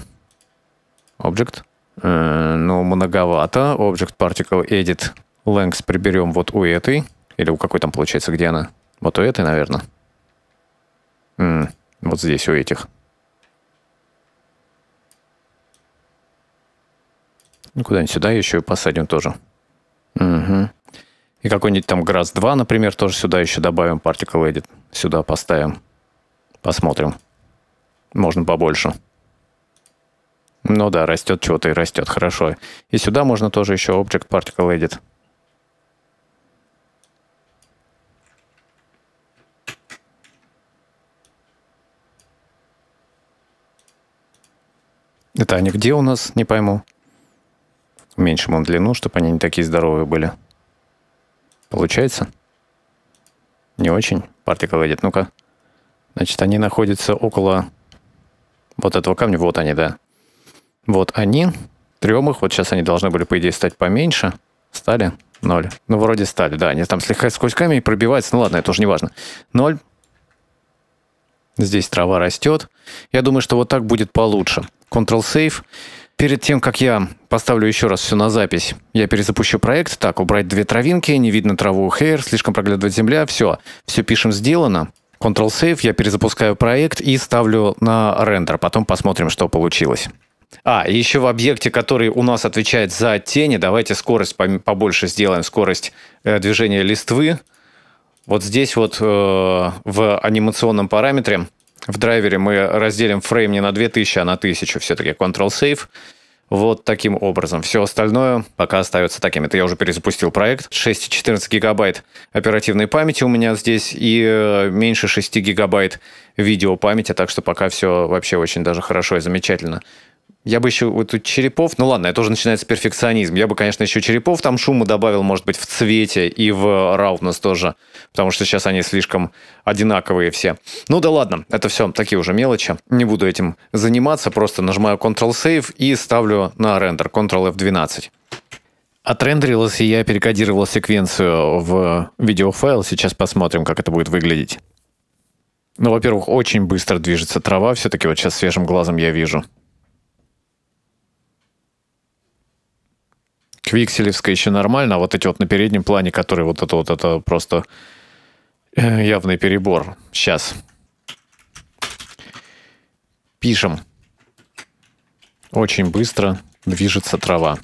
Object. Э, ну, многовато. Object Particle Edit length приберем вот у этой. Или у какой там получается, где она? Вот у этой, наверное. М -м, вот здесь у этих. Ну, куда-нибудь сюда еще и посадим тоже. Угу. И какой-нибудь там Grass 2, например, тоже сюда еще добавим Particle Edit. Сюда поставим. Посмотрим. Можно побольше. Ну да, растет чего-то и растет, хорошо. И сюда можно тоже еще Object Particle Edit. Это они где у нас, не пойму уменьшим им длину, чтобы они не такие здоровые были. Получается? Не очень. Партика выйдет. Ну-ка. Значит, они находятся около вот этого камня. Вот они, да. Вот они. Трем их. Вот сейчас они должны были, по идее, стать поменьше. Стали. Ноль. Ну, вроде стали, да. Они там слегка сквозь камень пробиваются. Ну, ладно, это уже не важно. Ноль. Здесь трава растет. Я думаю, что вот так будет получше. Control save Перед тем, как я поставлю еще раз все на запись, я перезапущу проект. Так, убрать две травинки, не видно траву, хейр, слишком проглядывает земля, все. Все пишем сделано. Ctrl-Save, я перезапускаю проект и ставлю на рендер. Потом посмотрим, что получилось. А, еще в объекте, который у нас отвечает за тени, давайте скорость побольше сделаем, скорость э, движения листвы. Вот здесь вот э, в анимационном параметре в драйвере мы разделим фрейм не на 2000, а на 1000 все-таки Control save Вот таким образом. Все остальное пока остается таким. Это я уже перезапустил проект. 6,14 гигабайт оперативной памяти у меня здесь и э, меньше 6 гигабайт видеопамяти, так что пока все вообще очень даже хорошо и замечательно. Я бы еще вот у черепов, ну ладно, это уже начинается перфекционизм. Я бы, конечно, еще черепов там шума добавил, может быть, в цвете и в раутнес тоже, потому что сейчас они слишком одинаковые все. Ну да ладно, это все такие уже мелочи. Не буду этим заниматься, просто нажимаю Ctrl-Save и ставлю на рендер Ctrl-F12. Отрендерилась, и я перекодировал секвенцию в видеофайл. Сейчас посмотрим, как это будет выглядеть. Ну, во-первых, очень быстро движется трава. Все-таки вот сейчас свежим глазом я вижу. Квикселевская еще нормально, а вот эти вот на переднем плане, которые вот это вот, это просто э, явный перебор. Сейчас. Пишем. Очень быстро движется трава.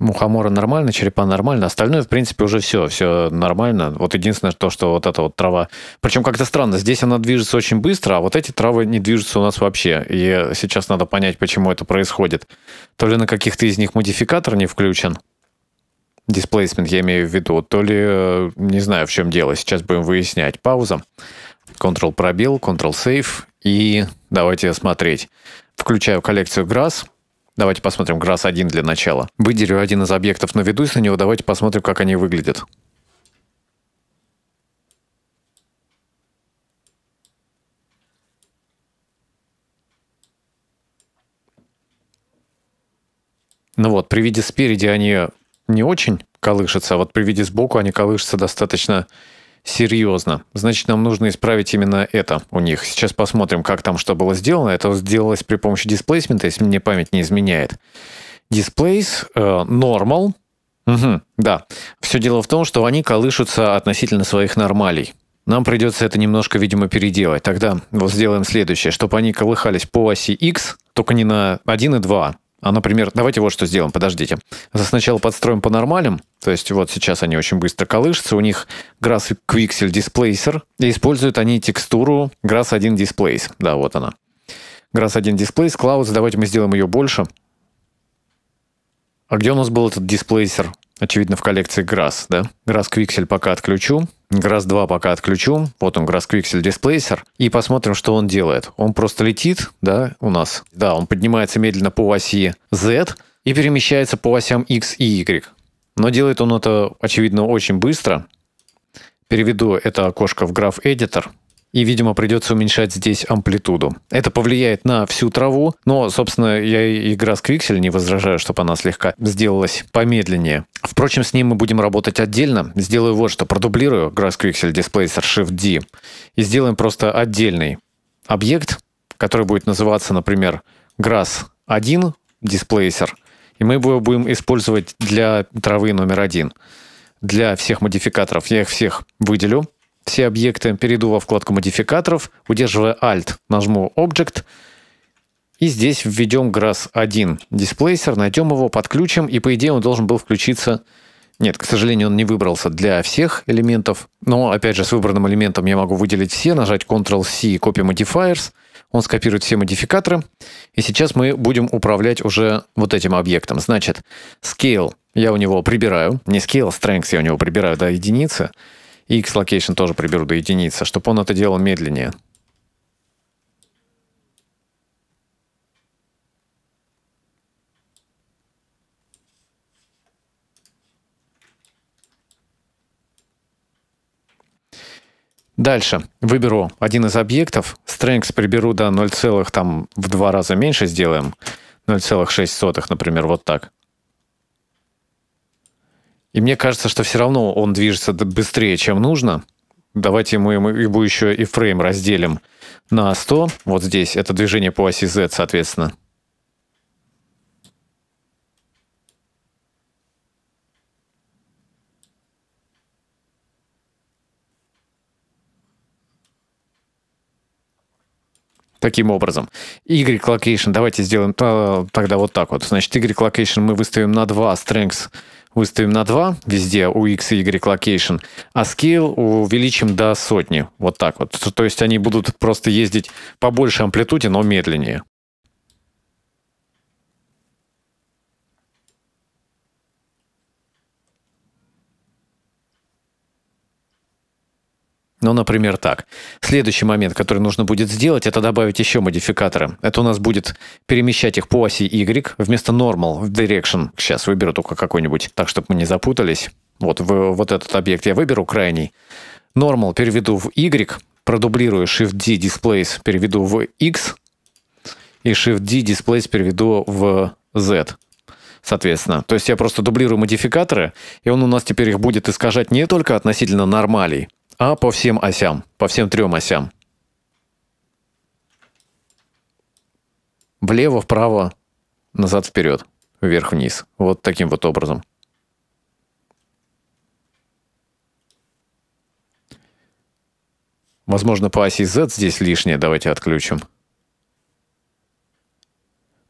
Мухомора нормально, черепа нормально, остальное, в принципе, уже все, все нормально. Вот единственное, то, что вот эта вот трава... Причем как-то странно, здесь она движется очень быстро, а вот эти травы не движутся у нас вообще. И сейчас надо понять, почему это происходит. То ли на каких-то из них модификатор не включен, дисплейсмент я имею в виду, то ли, э, не знаю, в чем дело, сейчас будем выяснять. Пауза. Ctrl пробил, Ctrl save и давайте смотреть. Включаю коллекцию Grass, Давайте посмотрим грас 1 для начала. Выделю один из объектов на виду, на него давайте посмотрим, как они выглядят. Ну вот, при виде спереди они не очень колышутся, а вот при виде сбоку они колышутся достаточно серьезно. Значит, нам нужно исправить именно это у них. Сейчас посмотрим, как там что было сделано. Это сделалось при помощи дисплейсмента, если мне память не изменяет. Displace normal. Угу, да. Все дело в том, что они колышутся относительно своих нормалей. Нам придется это немножко, видимо, переделать. Тогда вот сделаем следующее, чтобы они колыхались по оси x, только не на 1 и 2, а, например, давайте вот что сделаем, подождите. Сначала подстроим по нормалям, то есть вот сейчас они очень быстро колышутся, у них Grass Quixel Displacer, и используют они текстуру Grass 1 Displace. Да, вот она. Grass 1 Displace Clouds, давайте мы сделаем ее больше. А где у нас был этот Displacer? Очевидно, в коллекции Grass, да? Grass Quixel пока отключу. Грас 2 пока отключу. Вот он, Грас Quixel Displacer. И посмотрим, что он делает. Он просто летит, да, у нас. Да, он поднимается медленно по оси Z и перемещается по осям X и Y. Но делает он это, очевидно, очень быстро. Переведу это окошко в граф Editor – и, видимо, придется уменьшать здесь амплитуду. Это повлияет на всю траву, но, собственно, я и игра с Квиксель не возражаю, чтобы она слегка сделалась помедленнее. Впрочем, с ним мы будем работать отдельно. Сделаю вот что. Продублирую Grass Quixel Displacer Shift D и сделаем просто отдельный объект, который будет называться, например, Grass 1 Displacer, и мы его будем использовать для травы номер один. Для всех модификаторов я их всех выделю, все объекты, перейду во вкладку модификаторов, удерживая Alt, нажму Object, и здесь введем GRASS1. Дисплейсер, найдем его, подключим, и по идее он должен был включиться нет, к сожалению, он не выбрался для всех элементов. Но, опять же, с выбранным элементом я могу выделить все, нажать Ctrl-C Copy Modifiers. Он скопирует все модификаторы. И сейчас мы будем управлять уже вот этим объектом. Значит, Scale я у него прибираю. Не Scale, Strength я у него прибираю до единицы. И X-Location тоже приберу до единицы, чтобы он это делал медленнее. Дальше выберу один из объектов, strength приберу до 0, там в два раза меньше сделаем, 0,6, например, вот так. И мне кажется, что все равно он движется быстрее, чем нужно. Давайте мы его еще и фрейм разделим на 100. Вот здесь это движение по оси Z, соответственно. Таким образом. Y location, давайте сделаем тогда вот так вот. Значит, Y location мы выставим на 2 strength выставим на 2 везде у x и y location, а scale увеличим до сотни. Вот так вот. То есть они будут просто ездить по большей амплитуде, но медленнее. Ну, например, так. Следующий момент, который нужно будет сделать, это добавить еще модификаторы. Это у нас будет перемещать их по оси Y вместо normal в direction. Сейчас выберу только какой-нибудь, так, чтобы мы не запутались. Вот, в, вот этот объект я выберу крайний. Normal переведу в Y, продублирую Shift-D Displace, переведу в X, и Shift-D Displace переведу в Z соответственно. То есть я просто дублирую модификаторы, и он у нас теперь их будет искажать не только относительно нормалей, а по всем осям, по всем трем осям. Влево, вправо, назад, вперед, вверх-вниз. Вот таким вот образом. Возможно, по оси Z здесь лишнее. Давайте отключим.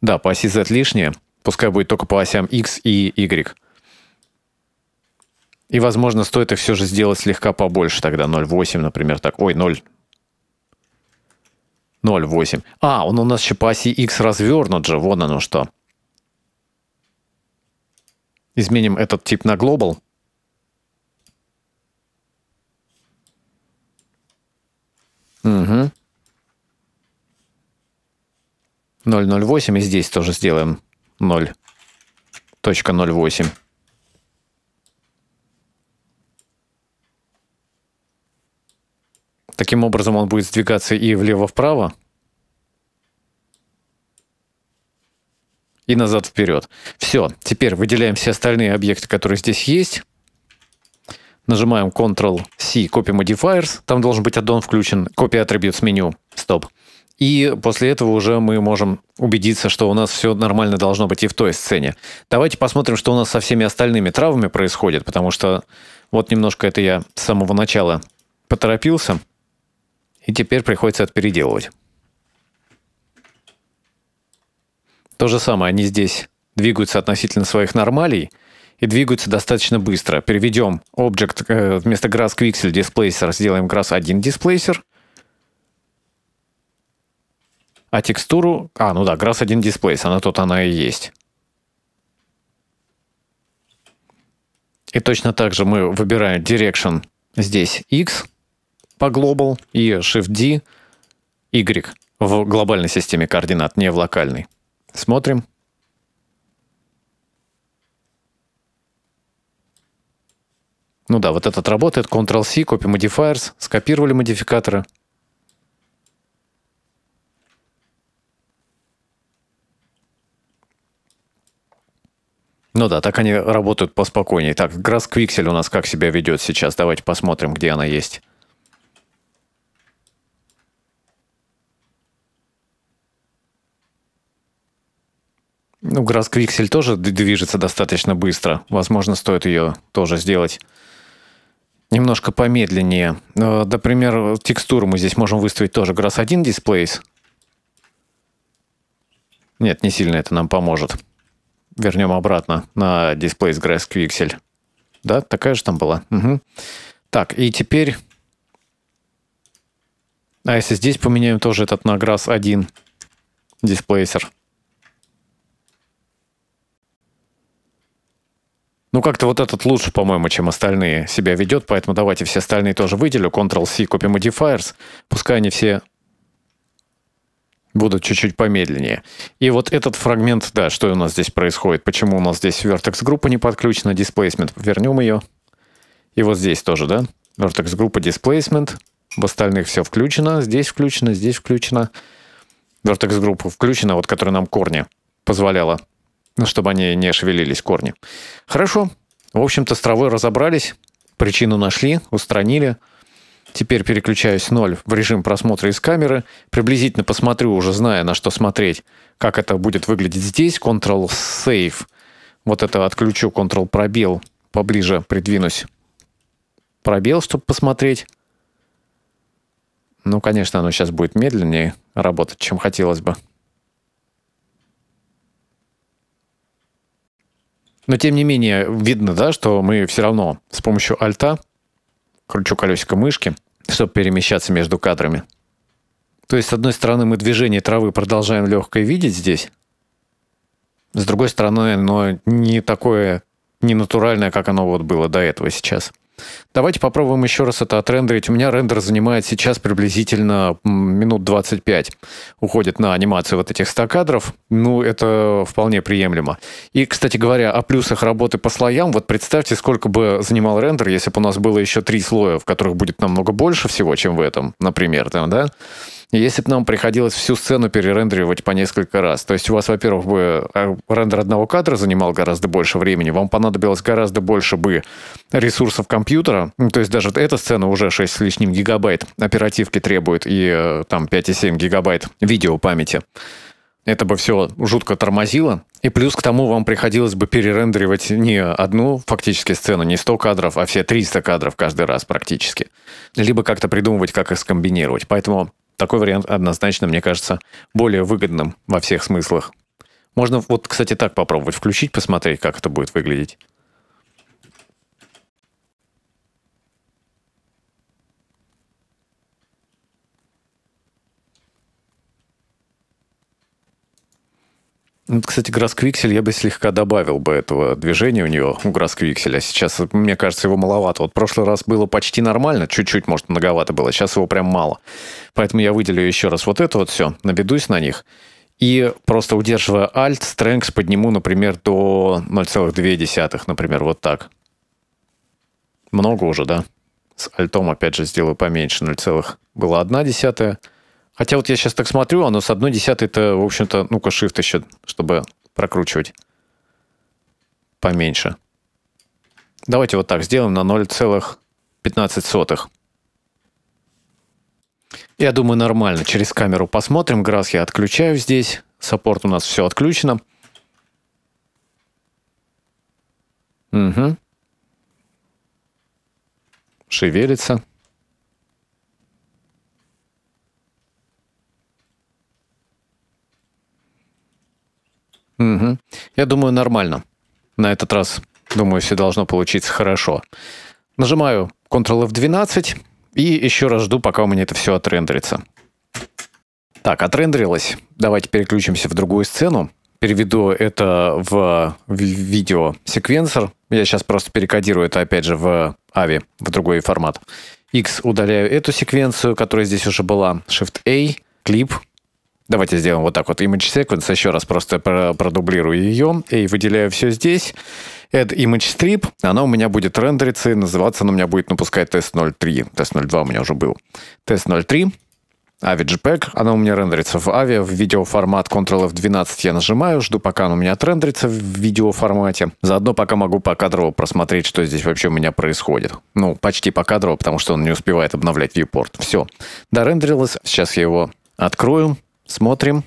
Да, по оси Z лишнее. Пускай будет только по осям X и Y. И, возможно, стоит их все же сделать слегка побольше тогда, 0,8, например, так. Ой, 0. 0,8. А, он у нас еще по оси X развернут же, вон оно что. Изменим этот тип на Global. Угу. 0,08 и здесь тоже сделаем 0.08. Таким образом, он будет сдвигаться и влево-вправо, и назад-вперед. Все, теперь выделяем все остальные объекты, которые здесь есть. Нажимаем Ctrl-C, Copy Modifiers, там должен быть аддон включен, Copy Attributes меню, стоп. И после этого уже мы можем убедиться, что у нас все нормально должно быть и в той сцене. Давайте посмотрим, что у нас со всеми остальными травами происходит, потому что вот немножко это я с самого начала поторопился. И теперь приходится это переделывать. То же самое, они здесь двигаются относительно своих нормалей и двигаются достаточно быстро. Переведем объект э, вместо grass quixel displacer, сделаем grass 1 displacer. А текстуру... А, ну да, grass 1 displacer, она тут она и есть. И точно так же мы выбираем direction здесь x, по Global и Shift-D, Y в глобальной системе координат, не в локальной. Смотрим. Ну да, вот этот работает. Ctrl-C, Copy Modifiers. Скопировали модификаторы. Ну да, так они работают поспокойнее. Так, Grass у нас как себя ведет сейчас? Давайте посмотрим, где она есть. Ну, Грасс-Квиксель тоже движется достаточно быстро. Возможно, стоит ее тоже сделать немножко помедленнее. Э, например, текстуру мы здесь можем выставить тоже Grass 1 Displays. Нет, не сильно это нам поможет. Вернем обратно на Displays Grass Quixel. Да, такая же там была. Угу. Так, и теперь... А если здесь поменяем тоже этот на Grass 1 дисплейсер? Ну, как-то вот этот лучше, по-моему, чем остальные себя ведет, поэтому давайте все остальные тоже выделю. Ctrl-C, Copy modifiers. Пускай они все будут чуть-чуть помедленнее. И вот этот фрагмент, да, что у нас здесь происходит, почему у нас здесь vertex группа не подключена, displacement, вернем ее. И вот здесь тоже, да, vertex группа displacement, в остальных все включено, здесь включено, здесь включено. Vertex группа включена, вот которая нам корни позволяла ну, чтобы они не шевелились корни. Хорошо. В общем-то, с травой разобрались, причину нашли, устранили. Теперь переключаюсь ноль в режим просмотра из камеры. Приблизительно посмотрю, уже зная, на что смотреть, как это будет выглядеть здесь. Ctrl-Save. Вот это отключу, Ctrl-пробел. Поближе придвинусь пробел, чтобы посмотреть. Ну, конечно, оно сейчас будет медленнее работать, чем хотелось бы. Но тем не менее, видно, да, что мы все равно с помощью альта кручу колесико мышки, чтобы перемещаться между кадрами. То есть, с одной стороны, мы движение травы продолжаем легкое видеть здесь, с другой стороны, но не такое ненатуральное, как оно вот было до этого сейчас. Давайте попробуем еще раз это отрендерить. У меня рендер занимает сейчас приблизительно минут 25. Уходит на анимацию вот этих 100 кадров. Ну, это вполне приемлемо. И, кстати говоря, о плюсах работы по слоям. Вот представьте, сколько бы занимал рендер, если бы у нас было еще три слоя, в которых будет намного больше всего, чем в этом, например, там, да? Если бы нам приходилось всю сцену перерендеривать по несколько раз, то есть у вас, во-первых, бы э, рендер одного кадра занимал гораздо больше времени, вам понадобилось гораздо больше бы ресурсов компьютера, ну, то есть даже эта сцена уже 6 с лишним гигабайт оперативки требует и э, там 5,7 гигабайт видео памяти. Это бы все жутко тормозило. И плюс к тому вам приходилось бы перерендеривать не одну фактически сцену, не 100 кадров, а все 300 кадров каждый раз практически. Либо как-то придумывать, как их скомбинировать. Поэтому такой вариант однозначно, мне кажется, более выгодным во всех смыслах. Можно вот, кстати, так попробовать включить, посмотреть, как это будет выглядеть. Ну, кстати, Грасквиксель я бы слегка добавил бы этого движения у него, у Грасквикселя. Сейчас, мне кажется, его маловато. Вот в прошлый раз было почти нормально, чуть-чуть, может, многовато было. Сейчас его прям мало. Поэтому я выделю еще раз вот это вот все, набедусь на них. И просто удерживая Alt, Strength подниму, например, до 0,2, например, вот так. Много уже, да? С альтом опять же сделаю поменьше 0, было 1 десятая. Хотя вот я сейчас так смотрю, оно с одной десятой это, в общем-то, ну-ка, shift еще, чтобы прокручивать поменьше. Давайте вот так сделаем на 0,15. Я думаю, нормально. Через камеру посмотрим. Грас я отключаю здесь. Саппорт у нас все отключено. Угу. Шевелится. Угу. Я думаю, нормально. На этот раз, думаю, все должно получиться хорошо. Нажимаю Ctrl F12 и еще раз жду, пока у меня это все отрендерится. Так, отрендерилось. Давайте переключимся в другую сцену. Переведу это в видео секвенсор. Я сейчас просто перекодирую это опять же в AVI, в другой формат. X удаляю эту секвенцию, которая здесь уже была. Shift-A, клип, Давайте сделаем вот так вот. Image sequence. Еще раз просто продублирую ее и выделяю все здесь. Add image strip. Она у меня будет рендериться и называться она у меня будет, ну, пускай тест 03. Тест 02 у меня уже был. Тест 03. AVI-JPEG, она у меня рендерится в AVI, в видеоформат Ctrl F12 я нажимаю, жду, пока она у меня отрендерится в видеоформате. Заодно пока могу по покадрово просмотреть, что здесь вообще у меня происходит. Ну, почти по покадрово, потому что он не успевает обновлять viewport. Все, дорендерилось, сейчас я его открою. Смотрим.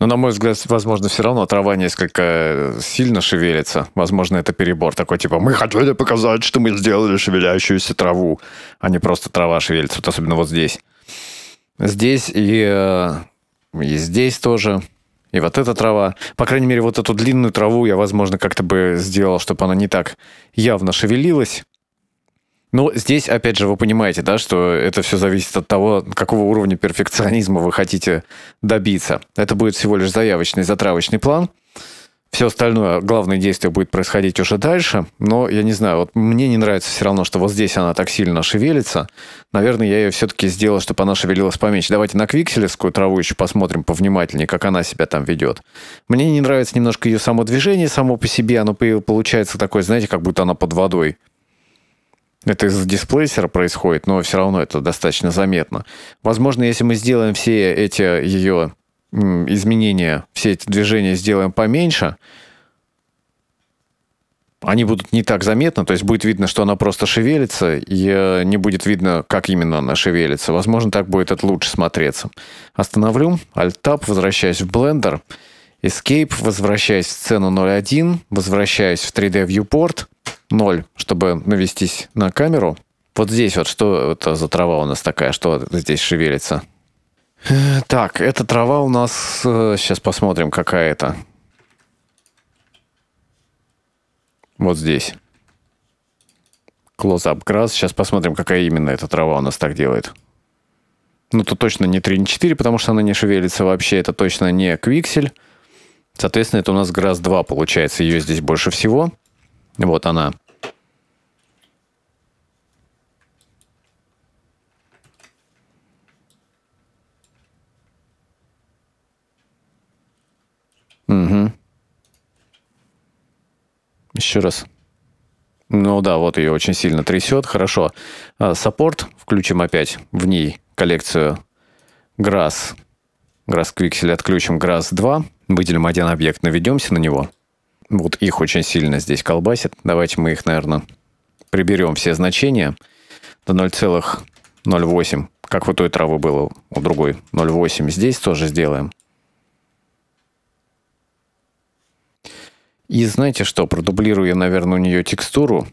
Но, ну, на мой взгляд, возможно, все равно трава несколько э, сильно шевелится. Возможно, это перебор такой, типа, мы хотели показать, что мы сделали шевелящуюся траву, а не просто трава шевелится, вот особенно вот здесь. Здесь и, э, и здесь тоже и вот эта трава. По крайней мере, вот эту длинную траву я, возможно, как-то бы сделал, чтобы она не так явно шевелилась. Но здесь, опять же, вы понимаете, да, что это все зависит от того, какого уровня перфекционизма вы хотите добиться. Это будет всего лишь заявочный, затравочный план – все остальное, главное действие будет происходить уже дальше, но я не знаю, вот мне не нравится все равно, что вот здесь она так сильно шевелится. Наверное, я ее все-таки сделал, чтобы она шевелилась поменьше. Давайте на квикселевскую траву еще посмотрим повнимательнее, как она себя там ведет. Мне не нравится немножко ее само движение само по себе, оно получается такое, знаете, как будто она под водой. Это из дисплейсера происходит, но все равно это достаточно заметно. Возможно, если мы сделаем все эти ее изменения, все эти движения сделаем поменьше, они будут не так заметны, то есть будет видно, что она просто шевелится, и э, не будет видно, как именно она шевелится. Возможно, так будет это лучше смотреться. Остановлю, Alt-Tab, возвращаюсь в Blender, Escape, возвращаюсь в сцену 0.1, возвращаюсь в 3D Viewport 0, чтобы навестись на камеру. Вот здесь вот, что это за трава у нас такая, что здесь шевелится? Так, эта трава у нас... Сейчас э, посмотрим, какая это. Вот здесь. Close-up grass. Сейчас посмотрим, какая именно эта трава у нас так делает. Ну, тут точно не 3, не 4, потому что она не шевелится вообще. Это точно не квиксель. Соответственно, это у нас грас 2 получается. Ее здесь больше всего. Вот она. Еще раз. Ну да, вот ее очень сильно трясет. Хорошо. А, саппорт включим опять в ней коллекцию Grass. Grass Quixel отключим Grass 2. Выделим один объект, наведемся на него. Вот их очень сильно здесь колбасит. Давайте мы их, наверное, приберем все значения до 0,08. Как вот той травы было у другой 0,8. Здесь тоже сделаем. И знаете что, продублирую я, наверное, у нее текстуру.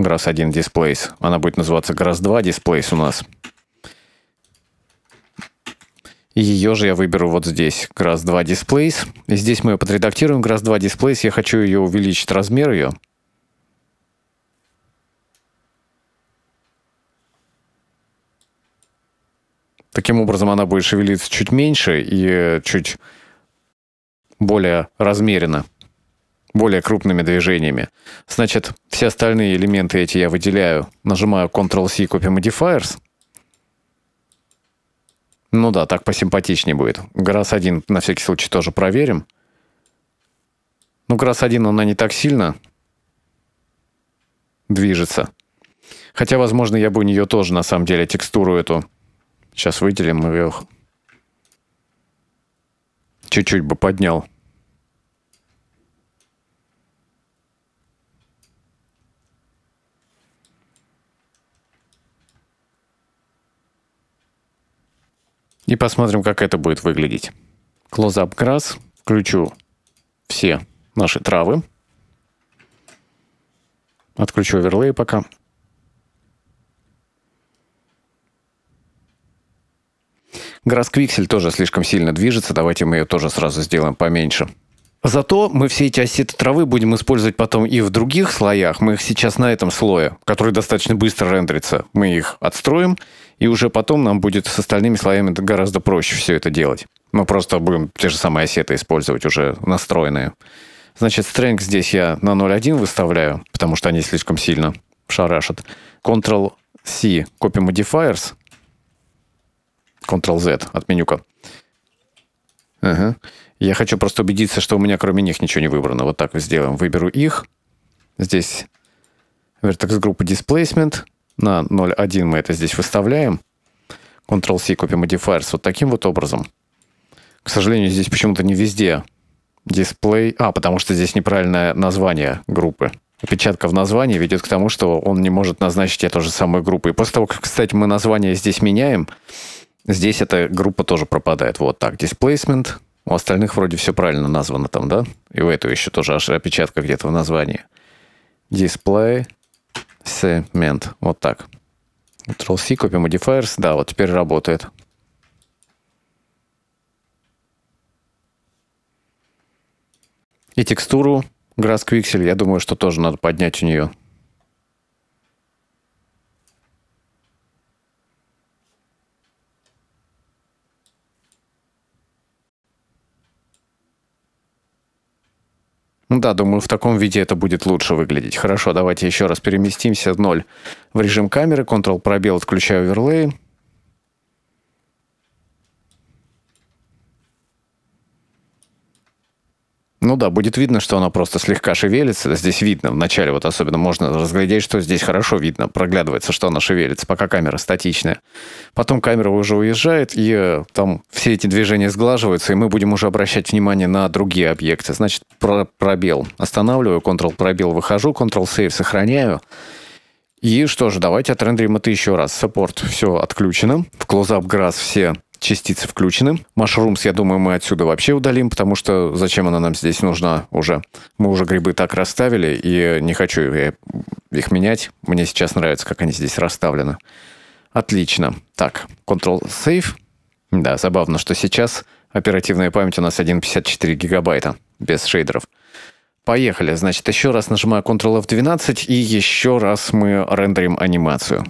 Grass 1 Displays. Она будет называться Grass 2 Displays у нас. ее же я выберу вот здесь, Grass 2 Displays. И здесь мы ее подредактируем, Grass 2 Displays. Я хочу ее увеличить, размер ее. Таким образом она будет шевелиться чуть меньше и э, чуть более размеренно, более крупными движениями. Значит, все остальные элементы эти я выделяю, нажимаю Ctrl-C Copy Modifiers. Ну да, так посимпатичнее будет. Грас 1 на всякий случай тоже проверим. Ну, Грасс 1, она не так сильно движется. Хотя, возможно, я бы у нее тоже, на самом деле, текстуру эту... Сейчас выделим ее. Чуть-чуть бы поднял. И посмотрим, как это будет выглядеть. Close-up grass. Включу все наши травы. Отключу оверлей пока. Грасквиксель тоже слишком сильно движется, давайте мы ее тоже сразу сделаем поменьше. Зато мы все эти осеты травы будем использовать потом и в других слоях. Мы их сейчас на этом слое, который достаточно быстро рендерится, мы их отстроим и уже потом нам будет с остальными слоями гораздо проще все это делать. Мы просто будем те же самые осеты использовать уже настроенные. Значит, стрэнг здесь я на 0.1 выставляю, потому что они слишком сильно шарашат. Ctrl-C, copy modifiers. Ctrl-Z от менюка. Ага. Я хочу просто убедиться, что у меня кроме них ничего не выбрано. Вот так сделаем. Выберу их. Здесь vertex группа displacement – на 0.1 мы это здесь выставляем. Ctrl-C, Copy Modifiers. Вот таким вот образом. К сожалению, здесь почему-то не везде дисплей. А, потому что здесь неправильное название группы. Опечатка в названии ведет к тому, что он не может назначить эту же самую группу. И после того, как, кстати, мы название здесь меняем, здесь эта группа тоже пропадает. Вот так, displacement. У остальных вроде все правильно названо там, да? И в эту еще тоже аж опечатка где-то в названии. Display Семент, Вот так. Ctrl-C, Copy Modifiers. Да, вот теперь работает. И текстуру Grass Quixel, я думаю, что тоже надо поднять у нее. Ну да, думаю, в таком виде это будет лучше выглядеть. Хорошо, давайте еще раз переместимся 0 в режим камеры, Ctrl-пробел, отключаю оверлей. Ну да, будет видно, что она просто слегка шевелится. Здесь видно, вначале вот особенно можно разглядеть, что здесь хорошо видно, проглядывается, что она шевелится, пока камера статичная. Потом камера уже уезжает, и э, там все эти движения сглаживаются, и мы будем уже обращать внимание на другие объекты. Значит, про пробел. Останавливаю, Ctrl пробел, выхожу, Ctrl Save сохраняю. И что же, давайте отрендерим это еще раз. Саппорт все отключено. В Close Up Grass все частицы включены. Mushrooms, я думаю, мы отсюда вообще удалим, потому что зачем она нам здесь нужна уже? Мы уже грибы так расставили, и не хочу их менять. Мне сейчас нравится, как они здесь расставлены. Отлично. Так, Control save Да, забавно, что сейчас оперативная память у нас 1,54 гигабайта без шейдеров. Поехали. Значит, еще раз нажимаю Ctrl F12, и еще раз мы рендерим анимацию.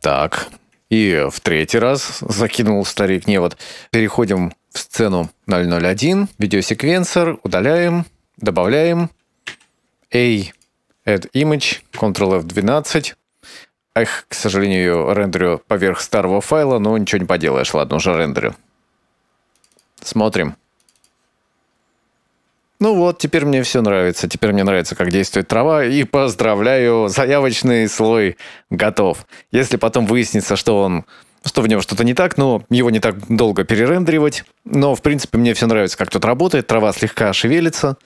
Так, и в третий раз закинул старик не вот Переходим в сцену 001, видеосеквенсор, удаляем, добавляем. A, add image, Ctrl F12. Эх, к сожалению, ее рендерю поверх старого файла, но ничего не поделаешь. Ладно, уже рендерю. Смотрим. Ну вот, теперь мне все нравится. Теперь мне нравится, как действует трава. И поздравляю, заявочный слой готов. Если потом выяснится, что он что в нем что-то не так, но его не так долго перерендеривать. Но, в принципе, мне все нравится, как тут работает. Трава слегка шевелится,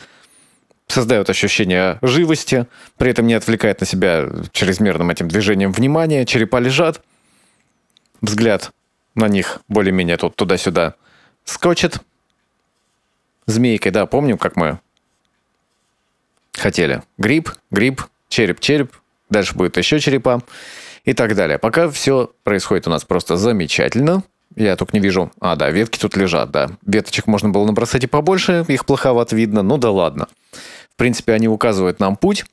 создает ощущение живости, при этом не отвлекает на себя чрезмерным этим движением внимания. Черепа лежат, взгляд на них более-менее тут туда-сюда скочит, Змейкой, да, помним, как мы хотели. Гриб, гриб, череп, череп, дальше будет еще черепа и так далее. Пока все происходит у нас просто замечательно. Я только не вижу... А, да, ветки тут лежат, да. Веточек можно было набросать и побольше, их плоховато видно, но ну да ладно. В принципе, они указывают нам путь,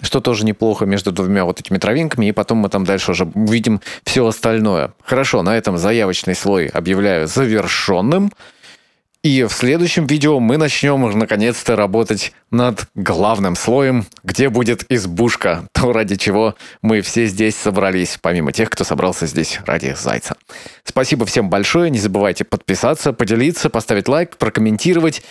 что тоже неплохо между двумя вот этими травинками, и потом мы там дальше уже увидим все остальное. Хорошо, на этом заявочный слой объявляю завершенным. И в следующем видео мы начнем наконец-то работать над главным слоем, где будет избушка, <laughs> то ради чего мы все здесь собрались, помимо тех, кто собрался здесь ради зайца. Спасибо всем большое, не забывайте подписаться, поделиться, поставить лайк, прокомментировать.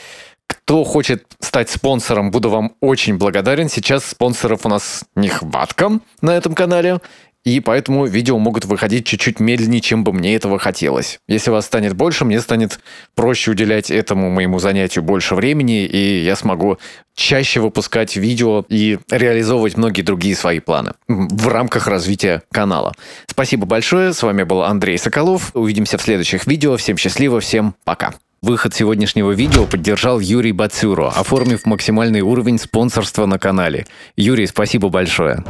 Кто хочет стать спонсором, буду вам очень благодарен. Сейчас спонсоров у нас нехватка на этом канале и поэтому видео могут выходить чуть-чуть медленнее, чем бы мне этого хотелось. Если вас станет больше, мне станет проще уделять этому моему занятию больше времени, и я смогу чаще выпускать видео и реализовывать многие другие свои планы в рамках развития канала. Спасибо большое, с вами был Андрей Соколов, увидимся в следующих видео, всем счастливо, всем пока. Выход сегодняшнего видео поддержал Юрий Бацюро, оформив максимальный уровень спонсорства на канале. Юрий, спасибо большое.